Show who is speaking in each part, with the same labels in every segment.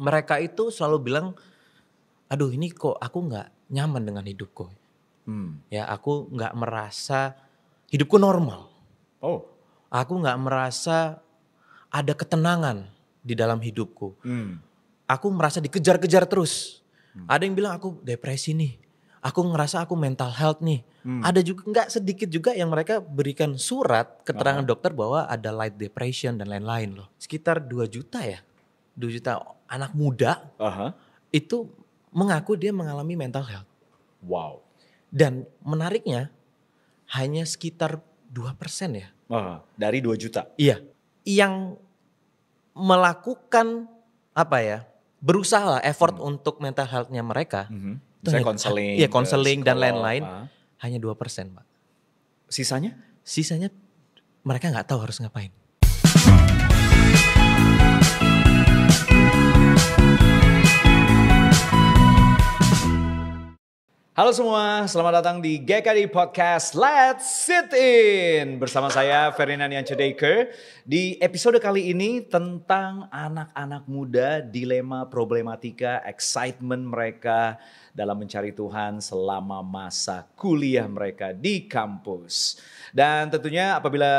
Speaker 1: mereka itu selalu bilang, aduh ini kok aku nggak nyaman dengan hidupku. Hmm. Ya aku nggak merasa hidupku normal. Oh. Aku nggak merasa ada ketenangan di dalam hidupku. Hmm. Aku merasa dikejar-kejar terus. Hmm. Ada yang bilang aku depresi nih. Aku ngerasa aku mental health nih. Hmm. Ada juga nggak sedikit juga yang mereka berikan surat keterangan -huh. dokter bahwa ada light depression dan lain-lain loh. Sekitar 2 juta ya 2 juta anak muda uh -huh. itu mengaku dia mengalami mental health. Wow. Dan menariknya hanya sekitar 2% ya. Uh, dari 2 juta. Iya. Yang melakukan apa ya? Berusaha lah effort hmm. untuk mental health-nya mereka. Hmm. Misalnya konseling. Iya, konseling dan lain-lain. Uh. Hanya 2%, Pak. Sisanya? Sisanya mereka nggak tahu harus ngapain. Halo semua, selamat datang di GKD Podcast Let's Sit In. Bersama saya Ferdinand Yance Di episode kali ini tentang anak-anak muda, dilema, problematika, excitement mereka dalam mencari Tuhan selama masa kuliah mereka di kampus. Dan tentunya apabila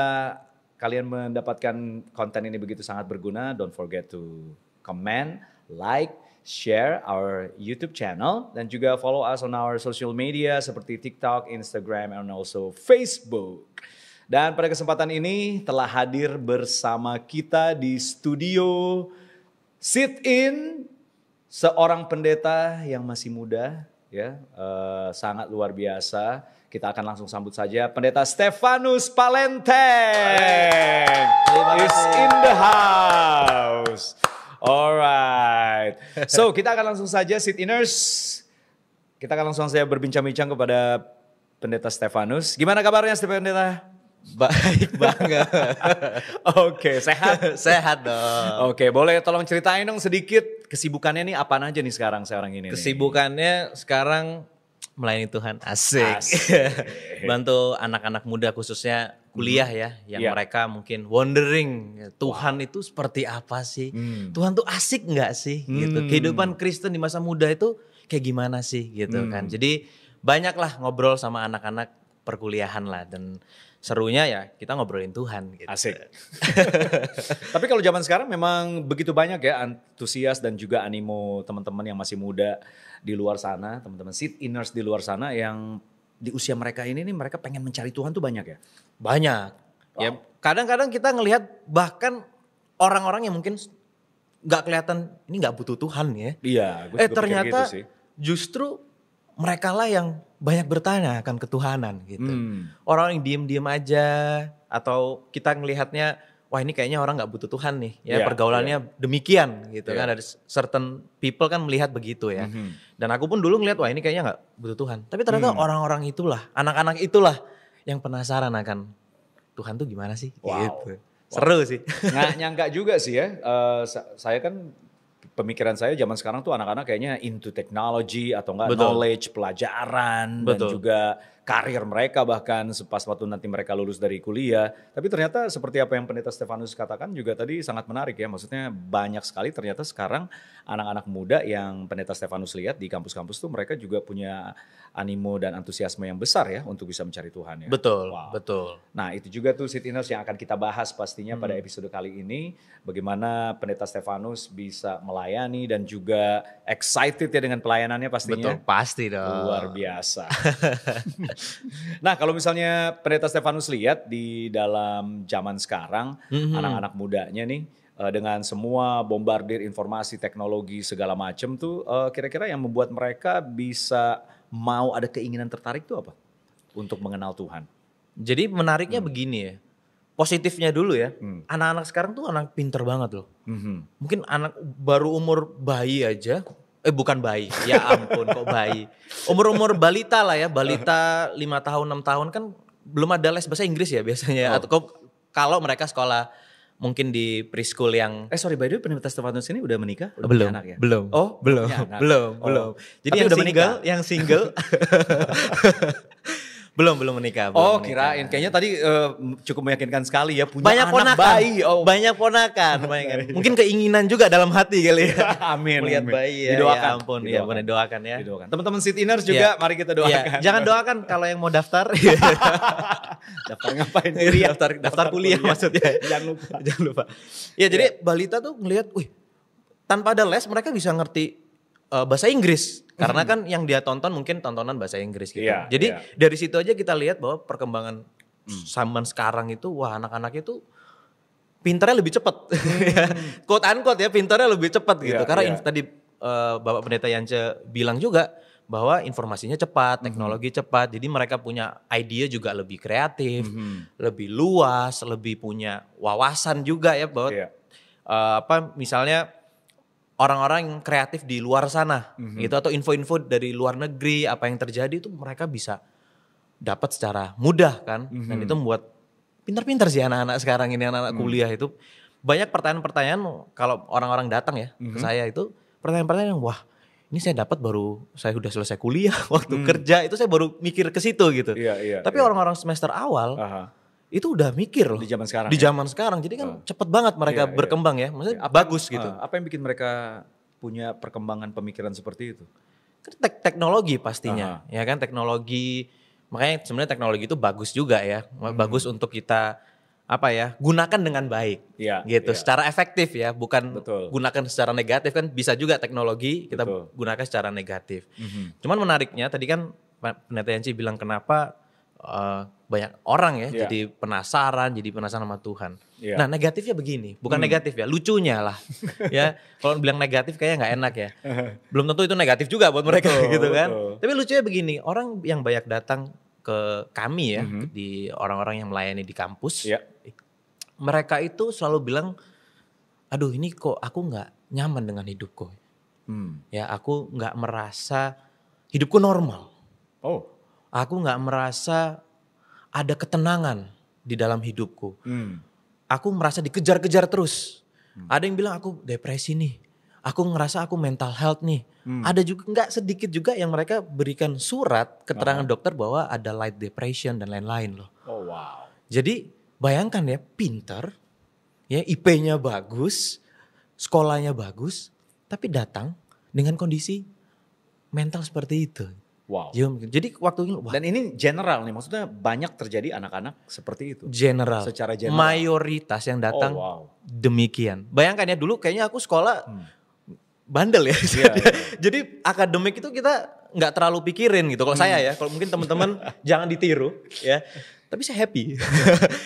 Speaker 1: kalian mendapatkan konten ini begitu sangat berguna, don't forget to comment, like, share our YouTube channel dan juga follow us on our social media seperti TikTok, Instagram, and also Facebook. Dan pada kesempatan ini telah hadir bersama kita di studio sit in seorang pendeta yang masih muda ya uh, sangat luar biasa. Kita akan langsung sambut saja pendeta Stefanus Palenteng is in the house. Alright. So kita akan langsung saja sit inners. Kita akan langsung saja berbincang-bincang kepada Pendeta Stefanus. Gimana kabarnya Pendeta? Baik banget. Oke, sehat. sehat dong. Oke, boleh tolong ceritain dong sedikit kesibukannya nih apa aja nih sekarang sekarang ini? Kesibukannya nih? sekarang melayani Tuhan. Asik. Asik. Bantu anak-anak muda khususnya kuliah hmm. ya yang yeah. mereka mungkin wondering Tuhan wow. itu seperti apa sih? Hmm. Tuhan tuh asik nggak sih gitu. hmm. gitu. Kehidupan Kristen di masa muda itu kayak gimana sih gitu kan. hmm. kan. Jadi banyaklah ngobrol sama anak-anak perkuliahan lah dan serunya ya kita ngobrolin Tuhan gitu. Asik. Tapi kalau zaman sekarang memang begitu banyak ya antusias dan juga animo teman-teman yang masih muda di luar sana, teman-teman sit inners di luar sana yang di usia mereka ini nih mereka pengen mencari Tuhan tuh banyak ya. Banyak. Ya, wow. Ya kadang-kadang kita ngelihat bahkan orang-orang yang mungkin nggak kelihatan ini nggak butuh Tuhan ya. Iya. Gue eh gitu ternyata gitu sih. justru mereka lah yang banyak bertanya akan ketuhanan gitu. Hmm. Orang yang diem-diem aja atau kita ngelihatnya wah ini kayaknya orang nggak butuh Tuhan nih ya yeah, pergaulannya yeah. demikian gitu yeah. kan ada certain people kan melihat begitu ya mm -hmm. dan aku pun dulu ngelihat wah ini kayaknya nggak butuh Tuhan tapi ternyata hmm. orang-orang itulah anak-anak itulah yang penasaran akan Tuhan tuh gimana sih wow. gitu seru sih nggak nyangka juga sih ya uh, saya kan pemikiran saya zaman sekarang tuh anak-anak kayaknya into technology atau enggak Betul. knowledge, pelajaran Betul. dan juga karir mereka bahkan sepas waktu nanti mereka lulus dari kuliah. Tapi ternyata seperti apa yang pendeta Stefanus katakan juga tadi sangat menarik ya. Maksudnya banyak sekali ternyata sekarang anak-anak muda yang pendeta Stefanus lihat di kampus-kampus tuh mereka juga punya animo dan antusiasme yang besar ya untuk bisa mencari Tuhan ya. Betul, wow. betul. Nah itu juga tuh City Inos yang akan kita bahas pastinya hmm. pada episode kali ini. Bagaimana pendeta Stefanus bisa melayani dan juga excited ya dengan pelayanannya pastinya. Betul, pasti dong. Luar biasa. nah kalau misalnya pendeta Stefanus lihat di dalam zaman sekarang mm-hmm. anak-anak mudanya nih eh, dengan semua bombardir informasi teknologi segala macam tuh eh, kira-kira yang membuat mereka bisa mau ada keinginan tertarik tuh apa untuk mengenal Tuhan? Jadi menariknya hmm. begini ya positifnya dulu ya. Hmm. Anak-anak sekarang tuh anak pinter banget loh. Hmm. Mungkin anak baru umur bayi aja eh bukan bayi ya ampun kok bayi umur umur balita lah ya balita lima tahun enam tahun kan belum ada les bahasa Inggris ya biasanya oh. atau kalau mereka sekolah mungkin di preschool yang eh sorry by the way Universitas Stefanus ini udah menikah udah belum anak ya belum oh belum belum oh. belum jadi Tapi yang udah single menikah? yang single belum belum menikah. Belum oh menikah. kirain, kayaknya tadi uh, cukup meyakinkan sekali ya punya banyak anak ponakan, bayi. Oh. Banyak ponakan, banyak. Iya. Mungkin keinginan juga dalam hati kali ya. amin. Melihat amin. bayi ya. ya, ya didoakan. Ya ampun, ya boleh doakan ya. teman Teman-teman Sitiners iya. juga, yeah. mari kita iya. doakan. Yeah. Jangan doakan kalau yang mau daftar. daftar ngapain? daftar, daftar daftar kuliah, kuliah. maksudnya. Jangan lupa. Jangan lupa. Ya, ya jadi balita tuh ngelihat, wih tanpa ada les mereka bisa ngerti uh, bahasa Inggris hmm. karena kan yang dia tonton mungkin tontonan bahasa Inggris gitu. Yeah, Jadi yeah. dari situ aja kita lihat bahwa perkembangan hmm. zaman sekarang itu wah anak anak itu pintarnya lebih cepat Mm. quote unquote ya pintarnya lebih gitu. yeah, gitu. Karena yeah. tadi uh, Bapak Pendeta Yance bilang juga bahwa informasinya cepat, hmm. teknologi mm -hmm. cepat, jadi mereka punya ide juga lebih kreatif, mm -hmm. lebih luas, lebih punya wawasan juga ya bahwa yeah. Iya. uh, apa misalnya orang-orang yang kreatif di luar sana mm -hmm. gitu atau info-info dari luar negeri apa yang terjadi itu mereka bisa dapat secara mudah kan mm -hmm. dan mhm. itu membuat pintar-pintar sih anak-anak sekarang ini anak-anak mm kuliah itu banyak pertanyaan-pertanyaan kalau orang-orang datang ya mm -hmm. ke mhm. saya itu pertanyaan-pertanyaan wah ini saya dapat baru saya sudah selesai kuliah waktu hmm. kerja itu saya baru mikir ke situ gitu. Iya, iya, Tapi iya. orang-orang yeah. semester awal -huh itu udah mikir loh di zaman sekarang. Di ya? zaman ya? sekarang, jadi kan oh. cepet banget mereka yeah, iya. berkembang yeah. ya, maksudnya yeah, apa, bagus gitu. Uh, apa yang bikin mereka punya perkembangan pemikiran seperti itu? Kan tek teknologi pastinya, uh -huh. ya kan teknologi. Makanya sebenarnya teknologi itu bagus juga ya, hmm. bagus untuk kita apa ya gunakan dengan baik, ya, gitu. Ya. Secara efektif ya, bukan Betul. gunakan secara negatif kan bisa juga teknologi kita Betul. gunakan secara negatif. Mm -hmm. Cuman menariknya tadi kan Pendeta Yanci bilang kenapa Eh, banyak orang ya yeah. jadi penasaran jadi penasaran sama Tuhan. Yeah. Nah negatifnya begini, bukan hmm. negatif ya, lucunya lah ya. Kalau bilang negatif kayaknya nggak enak ya. Belum tentu itu negatif juga buat mereka betul, gitu kan. Betul. Tapi lucunya begini, orang yang banyak datang ke kami ya mm -hmm. di orang-orang yang melayani di kampus, yeah. mereka itu selalu bilang, aduh ini kok aku nggak nyaman dengan hidupku. Hmm. Ya aku nggak merasa hidupku normal. Oh aku nggak merasa ada ketenangan di dalam hidupku. Hmm. Aku merasa dikejar-kejar terus. Hmm. Ada yang bilang aku depresi nih. Aku ngerasa aku mental health nih. Hmm. Ada juga nggak sedikit juga yang mereka berikan surat keterangan wow. dokter bahwa ada light depression dan lain-lain loh. Oh wow. Jadi bayangkan ya pinter, ya IP-nya bagus, sekolahnya bagus, tapi datang dengan kondisi mental seperti itu. Wow. Iya, Jadi waktu ini Wah. Dan ini general nih, maksudnya banyak terjadi anak-anak seperti itu. General. Secara general. Mayoritas yang datang oh, wow. demikian. Bayangkan ya dulu kayaknya aku sekolah hmm. bandel ya. Yeah, iya. yeah. Jadi akademik itu kita nggak terlalu pikirin gitu. Kalau hmm. saya ya, kalau mungkin teman-teman jangan ditiru ya. Tapi saya happy.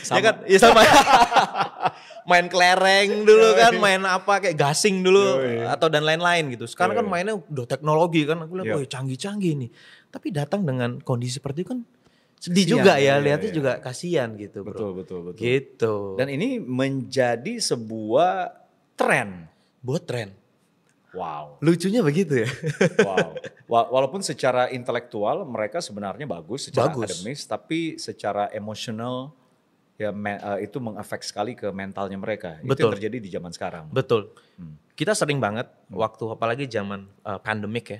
Speaker 1: sama. ya kan? Ya sama main kelereng dulu kan, main apa kayak gasing dulu iya. atau dan lain-lain gitu. Sekarang iya. kan mainnya udah teknologi kan, aku lihat, yeah. canggih-canggih nih. Tapi datang dengan kondisi seperti itu kan sedih kasian, juga ya, iya, lihatnya ya. juga kasihan gitu bro. Betul betul betul. Gitu. Dan ini menjadi sebuah tren. Buat tren. Wow. Lucunya begitu ya. wow. Walaupun secara intelektual mereka sebenarnya bagus secara bagus. akademis, tapi secara emosional ya men, uh, eh, itu mengefek sekali ke mentalnya mereka. Betul. Itu yang terjadi di zaman sekarang. Betul. Hmm. Kita sering banget hmm. waktu apalagi zaman uh, pandemik ya.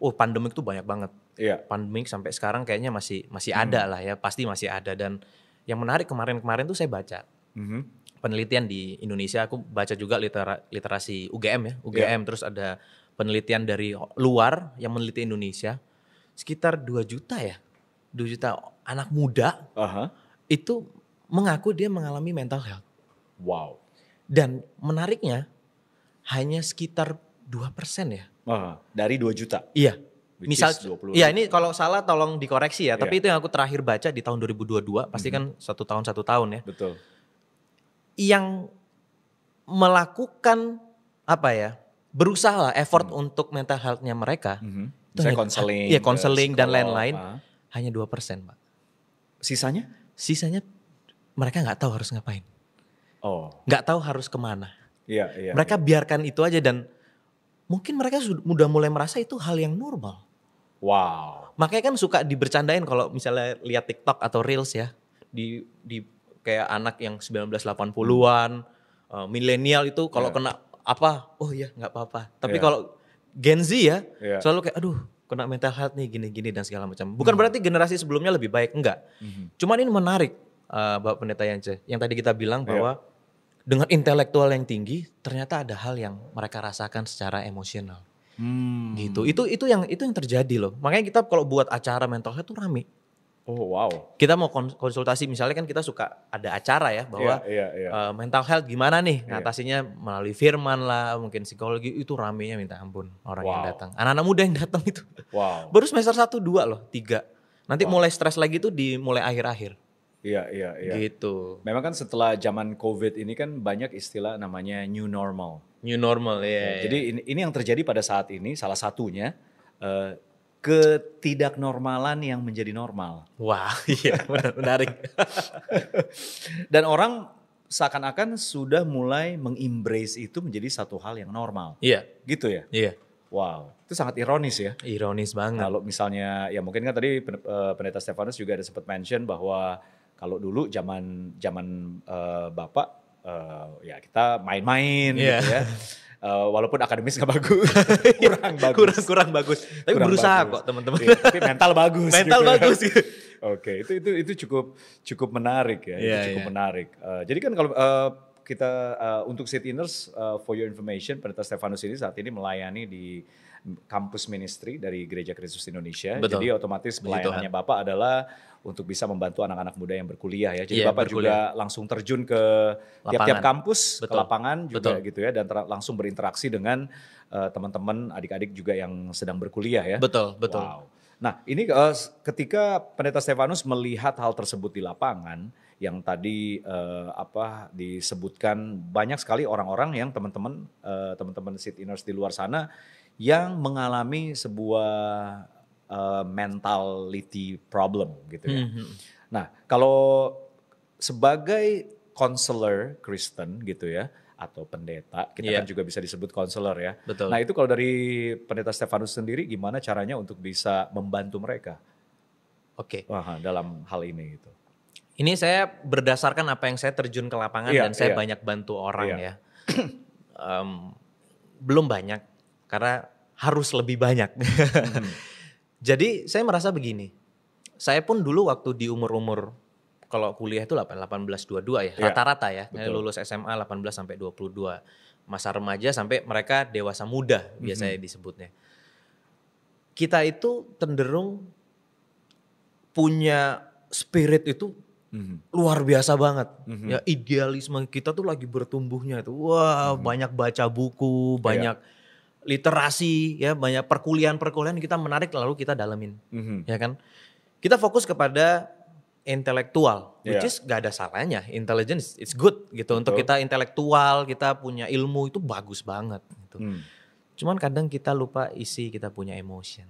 Speaker 1: Oh, pandemik tuh banyak banget. Iya. Yeah. Pandemik sampai sekarang kayaknya masih masih hmm. ada lah ya, pasti masih ada dan yang menarik kemarin-kemarin tuh saya baca. -hmm. Penelitian di Indonesia aku baca juga litera, literasi UGM ya, iya. UGM yeah. terus ada penelitian dari luar yang meneliti Indonesia sekitar 2 juta ya. 2 juta anak muda. Uh -huh. Itu mengaku dia mengalami mental health. Wow. Dan menariknya hanya sekitar 2% ya. Uh, dari 2 juta. Iya. Which Misal, ya ini kalau salah tolong dikoreksi ya. Tapi iya. itu yang aku terakhir baca di tahun 2022, pasti mm -hmm. kan mm-hmm. satu tahun satu tahun ya. Betul. Yang melakukan apa ya, berusaha lah effort mm. untuk mental healthnya mereka. Mm -hmm. saya konseling. Iya konseling dan lain-lain. Ah. Hanya dua persen pak. Sisanya? Sisanya mereka nggak tahu harus ngapain. Oh. Nggak tahu harus kemana. Iya, iya. Mereka iya. biarkan itu aja dan mungkin mereka sudah mulai merasa itu hal yang normal. Wow. Makanya kan suka dibercandain kalau misalnya lihat TikTok atau Reels ya. Di di kayak anak yang 1980-an, uh, eh, milenial itu kalau yeah. kena apa, oh iya nggak apa-apa. Tapi yeah. kalau Gen Z ya, yeah. selalu kayak aduh kena mental health nih gini-gini dan segala macam. Bukan hmm. berarti generasi sebelumnya lebih baik, enggak. Hmm. Cuman ini menarik uh, Bapak Pendeta Yance, yang tadi kita bilang iya. bahwa dengan intelektual yang tinggi ternyata ada hal yang mereka rasakan secara emosional. Hmm. Gitu. Itu itu yang itu yang terjadi loh. Makanya kita kalau buat acara mental health tuh rame. Oh wow. Kita mau konsultasi misalnya kan kita suka ada acara ya bahwa yeah, yeah, yeah. Uh, mental health gimana nih yeah. ngatasinya melalui firman lah mungkin psikologi itu ramenya minta ampun orang wow. yang datang. Anak-anak muda yang datang itu. Wow. Baru semester satu dua loh, tiga. Nanti wow. mulai stres lagi tuh di mulai akhir-akhir. Iya, iya, iya. Gitu. Memang kan setelah zaman COVID ini kan banyak istilah namanya new normal. New normal, iya. Nah, iya. Jadi yeah. Ini, ini yang terjadi pada saat ini salah satunya uh, ketidaknormalan yang menjadi normal. Wah, iya menarik. Dan orang seakan-akan sudah mulai mengimbrace itu menjadi satu hal yang normal. Iya. Gitu ya? Iya. Wow, itu sangat ironis ya. Ironis banget. Kalau misalnya, ya mungkin kan tadi eh, pendeta Stefanus juga ada sempat mention bahwa kalau dulu zaman zaman uh, bapak uh, ya kita main-main yeah. gitu iya. ya. Uh, walaupun akademis gak bagus, iya. kurang bagus, kurang kurang bagus. Tapi kurang berusaha bagus. kok teman-teman. Ya, tapi mental bagus. mental gitu. Ya. bagus. Oke, okay, itu itu itu cukup cukup menarik ya, yeah, itu iya, cukup yeah. menarik. Uh, jadi kan kalau uh, kita uh, untuk Inners, uh, for your information, Pendeta Stefanus ini saat ini melayani di kampus ministry dari Gereja Kristus Indonesia. Betul. Jadi otomatis pelayanannya Bapak adalah untuk bisa membantu anak-anak muda yang berkuliah ya. Jadi yeah, Bapak berkuliah. juga langsung terjun ke tiap-tiap kampus, Betul. ke lapangan juga Betul. gitu ya dan langsung berinteraksi dengan uh, teman-teman adik-adik juga yang sedang berkuliah ya. Betul, betul. Wow. Nah, ini uh, ketika Pendeta Stefanus melihat hal tersebut di lapangan yang tadi uh, apa disebutkan banyak sekali orang-orang yang teman-teman uh, teman-teman sit inners di luar sana yang mengalami sebuah uh, mentality problem gitu ya. Mm -hmm. Nah, kalau sebagai konselor Kristen gitu ya atau pendeta, kita yeah. kan juga bisa disebut konselor ya. Betul. Nah, itu kalau dari pendeta Stefanus sendiri gimana caranya untuk bisa membantu mereka? Oke. Okay. dalam hal ini gitu. Ini saya berdasarkan apa yang saya terjun ke lapangan yeah, dan saya yeah. banyak bantu orang yeah. ya. um, belum banyak karena harus lebih banyak. hmm. Jadi saya merasa begini. Saya pun dulu waktu di umur-umur kalau kuliah itu 18 22 ya, iya. rata-rata ya. Rata -rata ya. Lulus SMA 18 sampai 22. Masa remaja sampai mereka dewasa muda biasanya mm -hmm. disebutnya. Kita itu cenderung punya spirit itu Mm-hmm. luar biasa banget mm-hmm. ya idealisme kita tuh lagi bertumbuhnya itu wah mm-hmm. banyak baca buku iya. banyak yeah literasi ya banyak perkuliahan-perkuliahan kita menarik lalu kita dalamin mm-hmm. ya kan kita fokus kepada intelektual yeah. which iya. is gak ada salahnya intelligence it's good gitu Betul. untuk kita intelektual kita punya ilmu itu bagus banget gitu mm. cuman kadang kita lupa isi kita punya emotion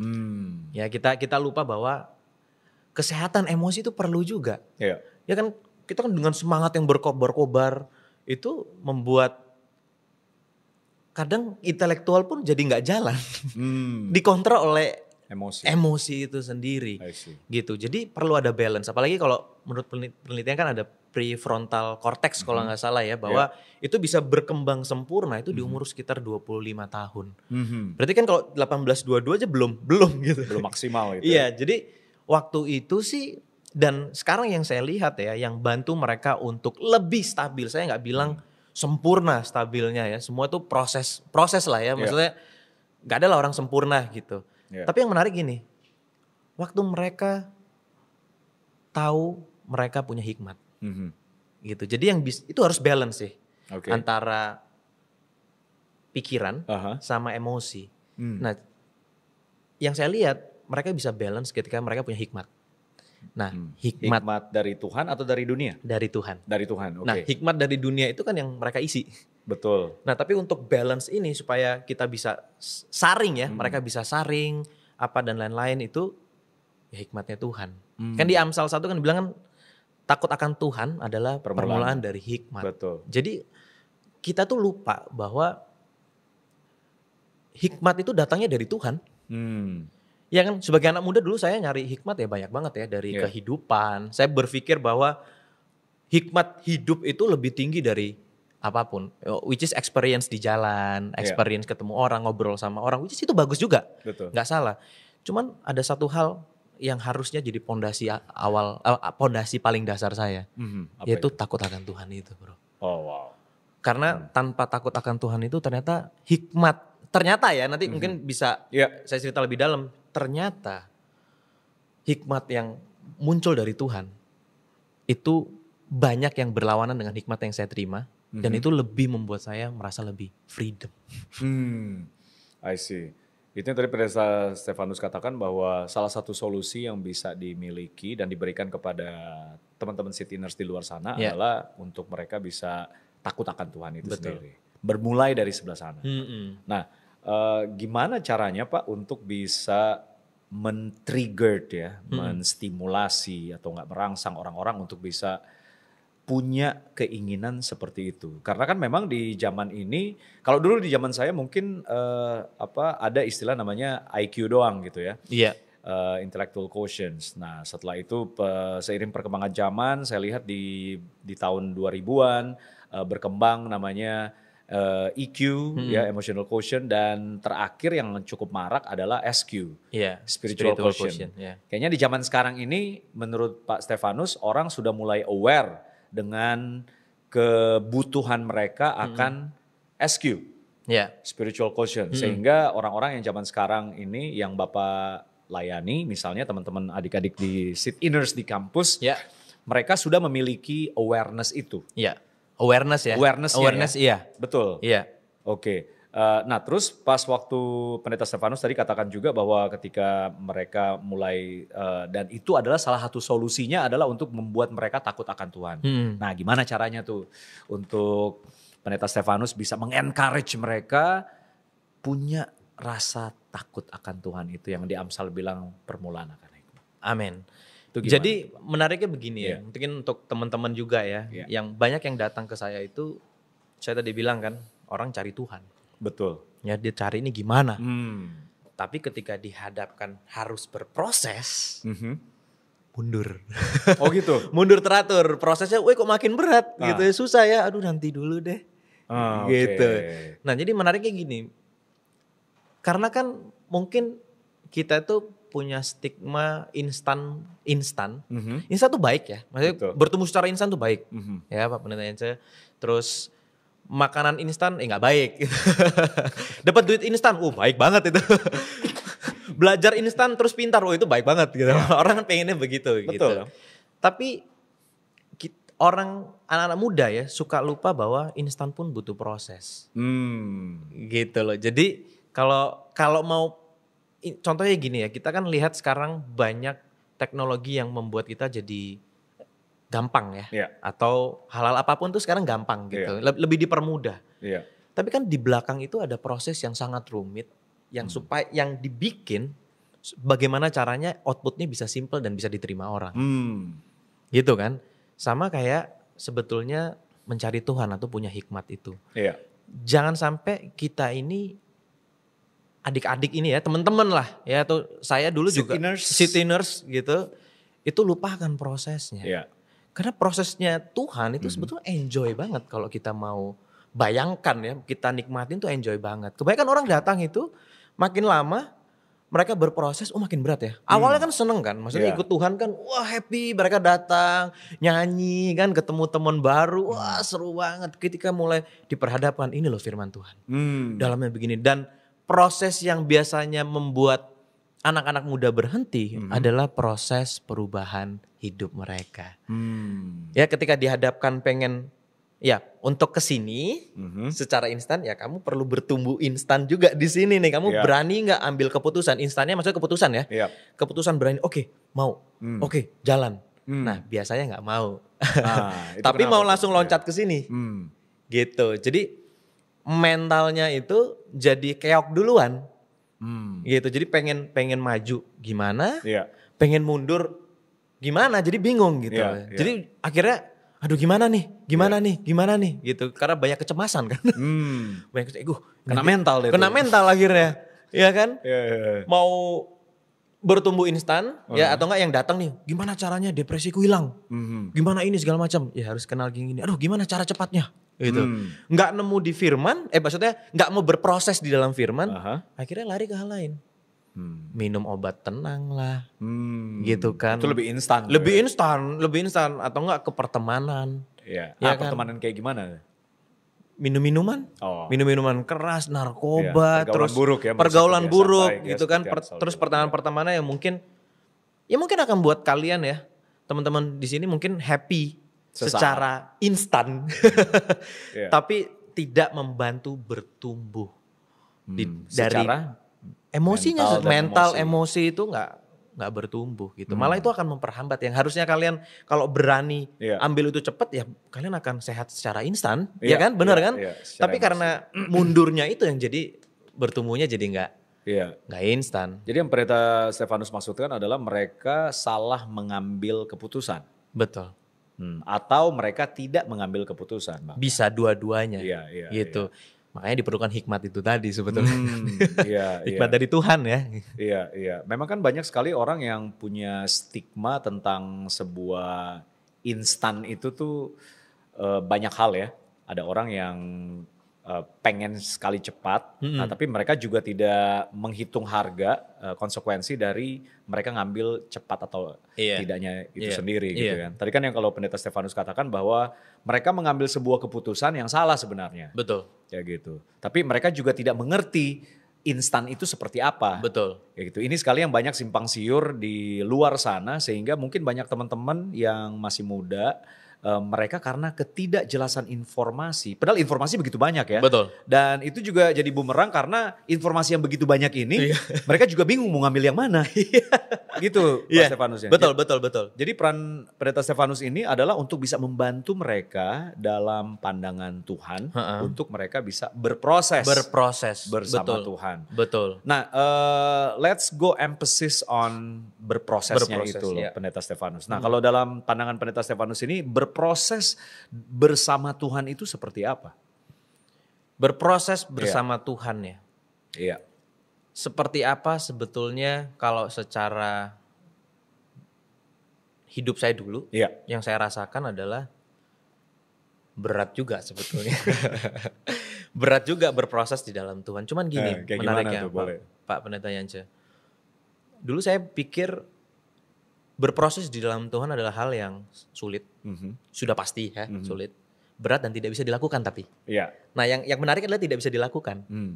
Speaker 1: mm. ya kita kita lupa bahwa kesehatan emosi itu perlu juga yeah. ya kan kita kan dengan semangat yang berkobar-kobar itu membuat kadang intelektual pun jadi nggak jalan. Hmm. Dikontrol oleh emosi. Emosi itu sendiri. Gitu. Jadi perlu ada balance. Apalagi kalau menurut penelitian kan ada prefrontal cortex mm -hmm. kalau nggak salah ya bahwa yeah. itu bisa berkembang sempurna itu mm -hmm. di umur sekitar 25 tahun. Mm -hmm. Berarti kan kalau 1822 aja belum belum gitu. Belum maksimal gitu. Iya, ya. jadi waktu itu sih dan sekarang yang saya lihat ya yang bantu mereka untuk lebih stabil. Saya nggak bilang mm sempurna stabilnya ya. Semua itu proses proses lah ya. Iya. Maksudnya yeah. gak ada lah orang sempurna gitu. Yeah. Tapi yang menarik gini, waktu mereka tahu mereka punya hikmat, mm -hmm. gitu. Jadi yang bis, itu harus balance sih okay. antara pikiran uh -huh. sama emosi. Mm. Nah, yang saya lihat mereka bisa balance ketika mereka punya hikmat. Nah, hmm. hikmat, hikmat dari Tuhan atau dari dunia? Dari Tuhan. Dari Tuhan. Okay. Nah, hikmat dari dunia itu kan yang mereka isi. Betul. Nah, tapi untuk balance ini supaya kita bisa saring ya, hmm. mereka bisa saring apa dan lain-lain itu ya hikmatnya Tuhan. Hmm. Kan di Amsal satu kan bilang kan takut akan Tuhan adalah permulaan, permulaan dari hikmat. Betul. Jadi kita tuh lupa bahwa hikmat itu datangnya dari Tuhan. Hmm Ya kan sebagai anak muda dulu saya nyari hikmat ya banyak banget ya dari yeah. kehidupan. Saya berpikir bahwa hikmat hidup itu lebih tinggi dari apapun. Oh, which is experience di jalan, iya. experience yeah. ketemu orang, ngobrol sama orang. Which is itu bagus juga. Betul. Gak salah. Cuman ada satu hal yang harusnya jadi pondasi awal, eh, pondasi paling dasar saya, mm-hmm. yaitu ya? takut akan Tuhan itu, bro. Oh wow. Karena hmm. tanpa takut akan Tuhan itu ternyata hikmat. Ternyata ya nanti mm-hmm. mungkin bisa yeah. saya cerita lebih dalam ternyata hikmat yang muncul dari Tuhan itu banyak yang berlawanan dengan hikmat yang saya terima mm-hmm. dan mhm. itu lebih membuat saya merasa lebih freedom. Hmm, I see. Itu yang tadi Pendeta Stefanus katakan bahwa salah satu solusi yang bisa dimiliki dan diberikan kepada teman-teman sitiners di luar sana yeah. adalah untuk mereka bisa takut akan Tuhan itu Betul. sendiri. Bermulai dari sebelah sana. Mm-hmm. Nah, Eh, gimana caranya Pak untuk bisa men-trigger ya, hmm. menstimulasi atau nggak merangsang orang-orang untuk bisa punya keinginan seperti itu. Karena kan memang di zaman ini, kalau dulu di zaman saya mungkin uh, apa ada istilah namanya IQ doang gitu ya. Iya. Yeah. Uh, intellectual quotients. Nah, setelah itu uh, seiring perkembangan zaman, saya lihat di di tahun 2000-an uh, eh, berkembang namanya uh, eh, EQ hmm. ya emotional quotient dan terakhir yang cukup marak adalah SQ yeah, spiritual, spiritual quotient. quotient yeah. Kayaknya di zaman sekarang ini menurut Pak Stefanus orang sudah mulai aware dengan kebutuhan mereka hmm. akan hmm. SQ yeah. spiritual quotient hmm. sehingga orang-orang yang zaman sekarang ini yang Bapak layani misalnya teman-teman adik-adik di sit inners di kampus yeah. mereka sudah memiliki awareness itu. Yeah awareness ya. Awareness, iya, awareness ya. iya. Betul. Iya. Oke. Okay. Uh, eh, nah terus pas waktu pendeta Stefanus tadi katakan juga bahwa ketika mereka mulai uh, dan itu adalah salah satu solusinya adalah untuk membuat mereka takut akan Tuhan. Hmm. Nah gimana caranya tuh untuk pendeta Stefanus bisa mengencourage mereka punya rasa takut akan Tuhan itu yang di Amsal bilang permulaan akan hikmat. Amin. Jadi itu, menariknya begini yeah. ya, iya. mungkin untuk teman-teman juga ya, yeah. yang banyak yang datang ke saya itu, saya tadi bilang kan, orang cari Tuhan. Betul. Ya dia cari ini gimana. Hmm. Tapi ketika dihadapkan harus berproses, mm -hmm. mundur. Oh gitu? mundur teratur, prosesnya, woi kok makin berat ah. gitu ya, susah ya, aduh nanti dulu deh. Ah, gitu. Okay. Nah jadi menariknya gini, karena kan mungkin kita itu punya stigma instan instan. Mm -hmm. Instan tuh baik ya. Maksudnya Betul. bertemu secara instan tuh baik. Mm -hmm. Ya Pak Pendeta saya Terus makanan instan eh nggak baik. Dapat duit instan, uh baik banget itu. Belajar instan terus pintar, oh itu baik banget gitu. Iya. Orang kan pengennya begitu gitu. Betul. gitu. Tapi orang anak-anak muda ya suka lupa bahwa instan pun butuh proses. Hmm. Gitu loh. Jadi kalau kalau mau contohnya gini ya, kita kan lihat sekarang banyak teknologi yang membuat kita jadi gampang ya, yeah. atau halal apapun tuh sekarang gampang gitu, yeah. Iya. lebih dipermudah. Yeah. Tapi kan di belakang itu ada proses yang sangat rumit, yang hmm. supaya yang dibikin bagaimana caranya outputnya bisa simple dan bisa diterima orang. Hmm. Gitu kan? Sama kayak sebetulnya mencari Tuhan atau punya hikmat itu. Yeah. Jangan sampai kita ini adik-adik ini ya teman-teman lah ya tuh saya dulu juga city nurse gitu itu lupakan prosesnya yeah. karena prosesnya Tuhan itu mm -hmm. sebetulnya enjoy banget kalau kita mau bayangkan ya kita nikmatin tuh enjoy banget kebanyakan orang datang itu makin lama mereka berproses oh makin berat ya. Hmm. Awalnya hmm. kan seneng kan, maksudnya yeah. ikut Tuhan kan wah happy mereka datang nyanyi kan ketemu teman baru wah hmm. seru banget ketika mulai diperhadapkan ini loh firman Tuhan hmm. dalamnya begini dan proses yang biasanya membuat anak-anak muda berhenti hmm. adalah proses perubahan hidup mereka. Hmm. Ya ketika dihadapkan pengen ya untuk ke sini hmm secara instan ya kamu perlu bertumbuh instan juga di sini nih kamu yeah. berani nggak ambil keputusan instannya maksudnya keputusan ya yeah. keputusan berani oke okay, mau Hmm. oke okay, jalan Hmm. nah biasanya nggak mau ah, tapi mau langsung ya. loncat ke sini Hmm. gitu jadi mentalnya itu jadi keok duluan. Hmm. Gitu. Jadi pengen pengen maju gimana? Yeah. Pengen mundur gimana? Jadi bingung gitu. Yeah, yeah. Jadi akhirnya aduh gimana nih, gimana yeah. nih, gimana nih gitu. Karena banyak kecemasan kan. Hmm. banyak kecemasan. kena mental deh. Kena itu. mental akhirnya. Iya kan? Yeah, yeah, yeah. Mau bertumbuh instan uh ya atau enggak yang datang nih gimana caranya depresiku hilang mm -hmm. gimana ini segala macam ya harus kenal gini aduh gimana cara cepatnya gitu. Hmm. Nggak nemu di firman, eh maksudnya nggak mau berproses di dalam firman, Aha. akhirnya lari ke hal lain. Hmm. Minum obat tenang lah, hmm. gitu kan. Itu lebih instan. Lebih kan? instan, lebih instan atau enggak ke pertemanan. Iya, ya ah, kan? pertemanan kayak gimana? minum-minuman, oh. minum-minuman keras, narkoba, ya, terus buruk ya, pergaulan ya, buruk santai, gitu kan, per, terus gitu. pertemanan-pertemanan yang mungkin, ya mungkin akan buat kalian ya, teman-teman di sini mungkin happy Sesaat. secara instan. yeah. Tapi tidak membantu bertumbuh. Hmm, Di, dari emosinya mental, mental emosi. emosi itu nggak nggak bertumbuh gitu. Hmm. Malah itu akan memperhambat yang harusnya kalian kalau berani yeah. ambil itu cepat ya kalian akan sehat secara instan, yeah. ya iya, kan? Benar yeah. kan? Yeah. Iya, yeah. Tapi emosi. karena mundurnya itu yang jadi bertumbuhnya jadi nggak Iya. Nggak instan. Jadi yang Pendeta Stefanus maksudkan adalah mereka salah mengambil keputusan. Betul. Hmm, atau mereka tidak mengambil keputusan. Bang. Bisa dua-duanya. Iya, iya, gitu. Iya. Makanya diperlukan hikmat itu tadi sebetulnya. Hmm, iya, iya. hikmat iya. dari Tuhan ya. Iya, iya. Memang kan banyak sekali orang yang punya stigma tentang sebuah instan itu tuh e, banyak hal ya. Ada orang yang Eh, pengen sekali cepat, mm-hmm. nah, tapi mereka juga tidak menghitung harga uh, konsekuensi dari mereka ngambil cepat atau yeah. tidaknya itu yeah. sendiri yeah. gitu iya. kan. Tadi kan yang kalau pendeta Stefanus katakan bahwa mereka mengambil sebuah keputusan yang salah sebenarnya. Betul. Ya gitu. Tapi mereka juga tidak mengerti instan itu seperti apa. Betul. Ya gitu. Ini sekali yang banyak simpang siur di luar sana sehingga mungkin banyak teman-teman yang masih muda Eh, mereka karena ketidakjelasan informasi. Padahal informasi begitu banyak ya. Betul. Dan itu juga jadi bumerang karena informasi yang begitu banyak ini, iya. mereka juga bingung mau ngambil yang mana. Iya gitu Pak yeah, Stefanus ya. Betul, ya. betul, betul. Jadi peran Pendeta Stefanus ini adalah untuk bisa membantu mereka dalam pandangan Tuhan uh-uh. untuk mereka bisa berproses. Berproses bersama betul, Tuhan. Betul. Nah, uh, let's go emphasis on berprosesnya berproses, itu loh yeah. Pendeta Stefanus. Nah, hmm. kalau dalam pandangan Pendeta Stefanus ini berproses bersama Tuhan itu seperti apa? Berproses iya. bersama yeah. Tuhan ya. Iya seperti apa sebetulnya kalau secara hidup saya dulu ya. yang saya rasakan adalah berat juga sebetulnya berat juga berproses di dalam Tuhan cuman gini eh, menarik ya, Pak, Pak Pendeta Yance dulu saya pikir berproses di dalam Tuhan adalah hal yang sulit mm -hmm. sudah pasti ya mm -hmm. sulit berat dan tidak bisa dilakukan tapi ya. nah yang yang menarik adalah tidak bisa dilakukan mm.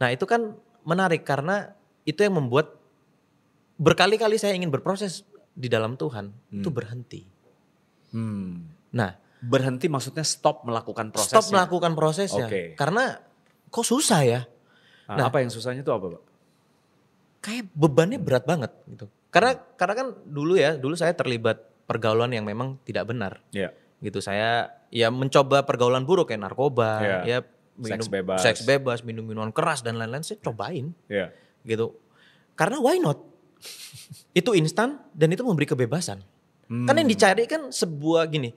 Speaker 1: nah itu kan menarik karena itu yang membuat berkali-kali saya ingin berproses di dalam Tuhan hmm. itu berhenti. Hmm. Nah, berhenti maksudnya stop melakukan proses. Stop melakukan prosesnya. Okay. Karena kok susah ya. Nah, nah, apa yang susahnya itu apa, Pak? Kayak bebannya berat banget gitu. Karena hmm. karena kan dulu ya, dulu saya terlibat pergaulan yang memang tidak benar. Yeah. Gitu saya ya mencoba pergaulan buruk kayak narkoba, yeah. ya, ya minum seks bebas, seks bebas minum minuman keras dan lain-lain saya cobain yeah. gitu karena why not itu instan dan itu memberi kebebasan hmm. kan yang hmm. dicari kan sebuah gini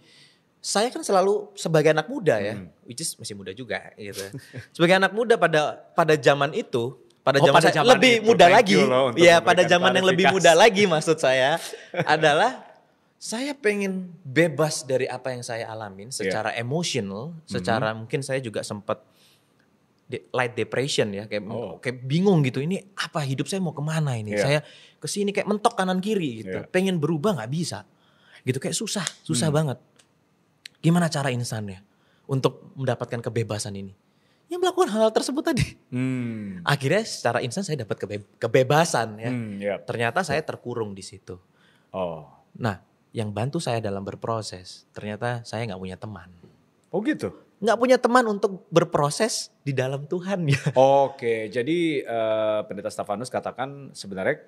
Speaker 1: saya kan selalu sebagai anak muda ya hmm. which is masih muda juga gitu sebagai anak muda pada pada zaman itu pada oh, zaman pada saya, lebih muda lagi. ya, pada zaman yang lebih muda lagi maksud saya adalah saya pengen bebas dari apa yang saya alamin iya. secara yeah. emosional, secara mm -hmm. mungkin saya juga sempat de light depression ya kayak oh. kayak bingung gitu ini apa hidup saya mau kemana ini yeah. saya kesini kayak mentok kanan kiri gitu yeah. pengen berubah nggak bisa gitu kayak susah susah hmm. banget gimana cara insannya untuk mendapatkan kebebasan ini yang melakukan hal, -hal tersebut tadi. Hmm. Akhirnya secara insan saya dapat kebe kebebasan ya. Hmm, yep. Iya. Ternyata saya terkurung di situ. Oh. Nah, yang bantu saya dalam berproses ternyata saya nggak punya teman. Oh gitu. Nggak punya teman untuk berproses di dalam Tuhan ya. Oke, jadi uh, pendeta Stefanus katakan sebenarnya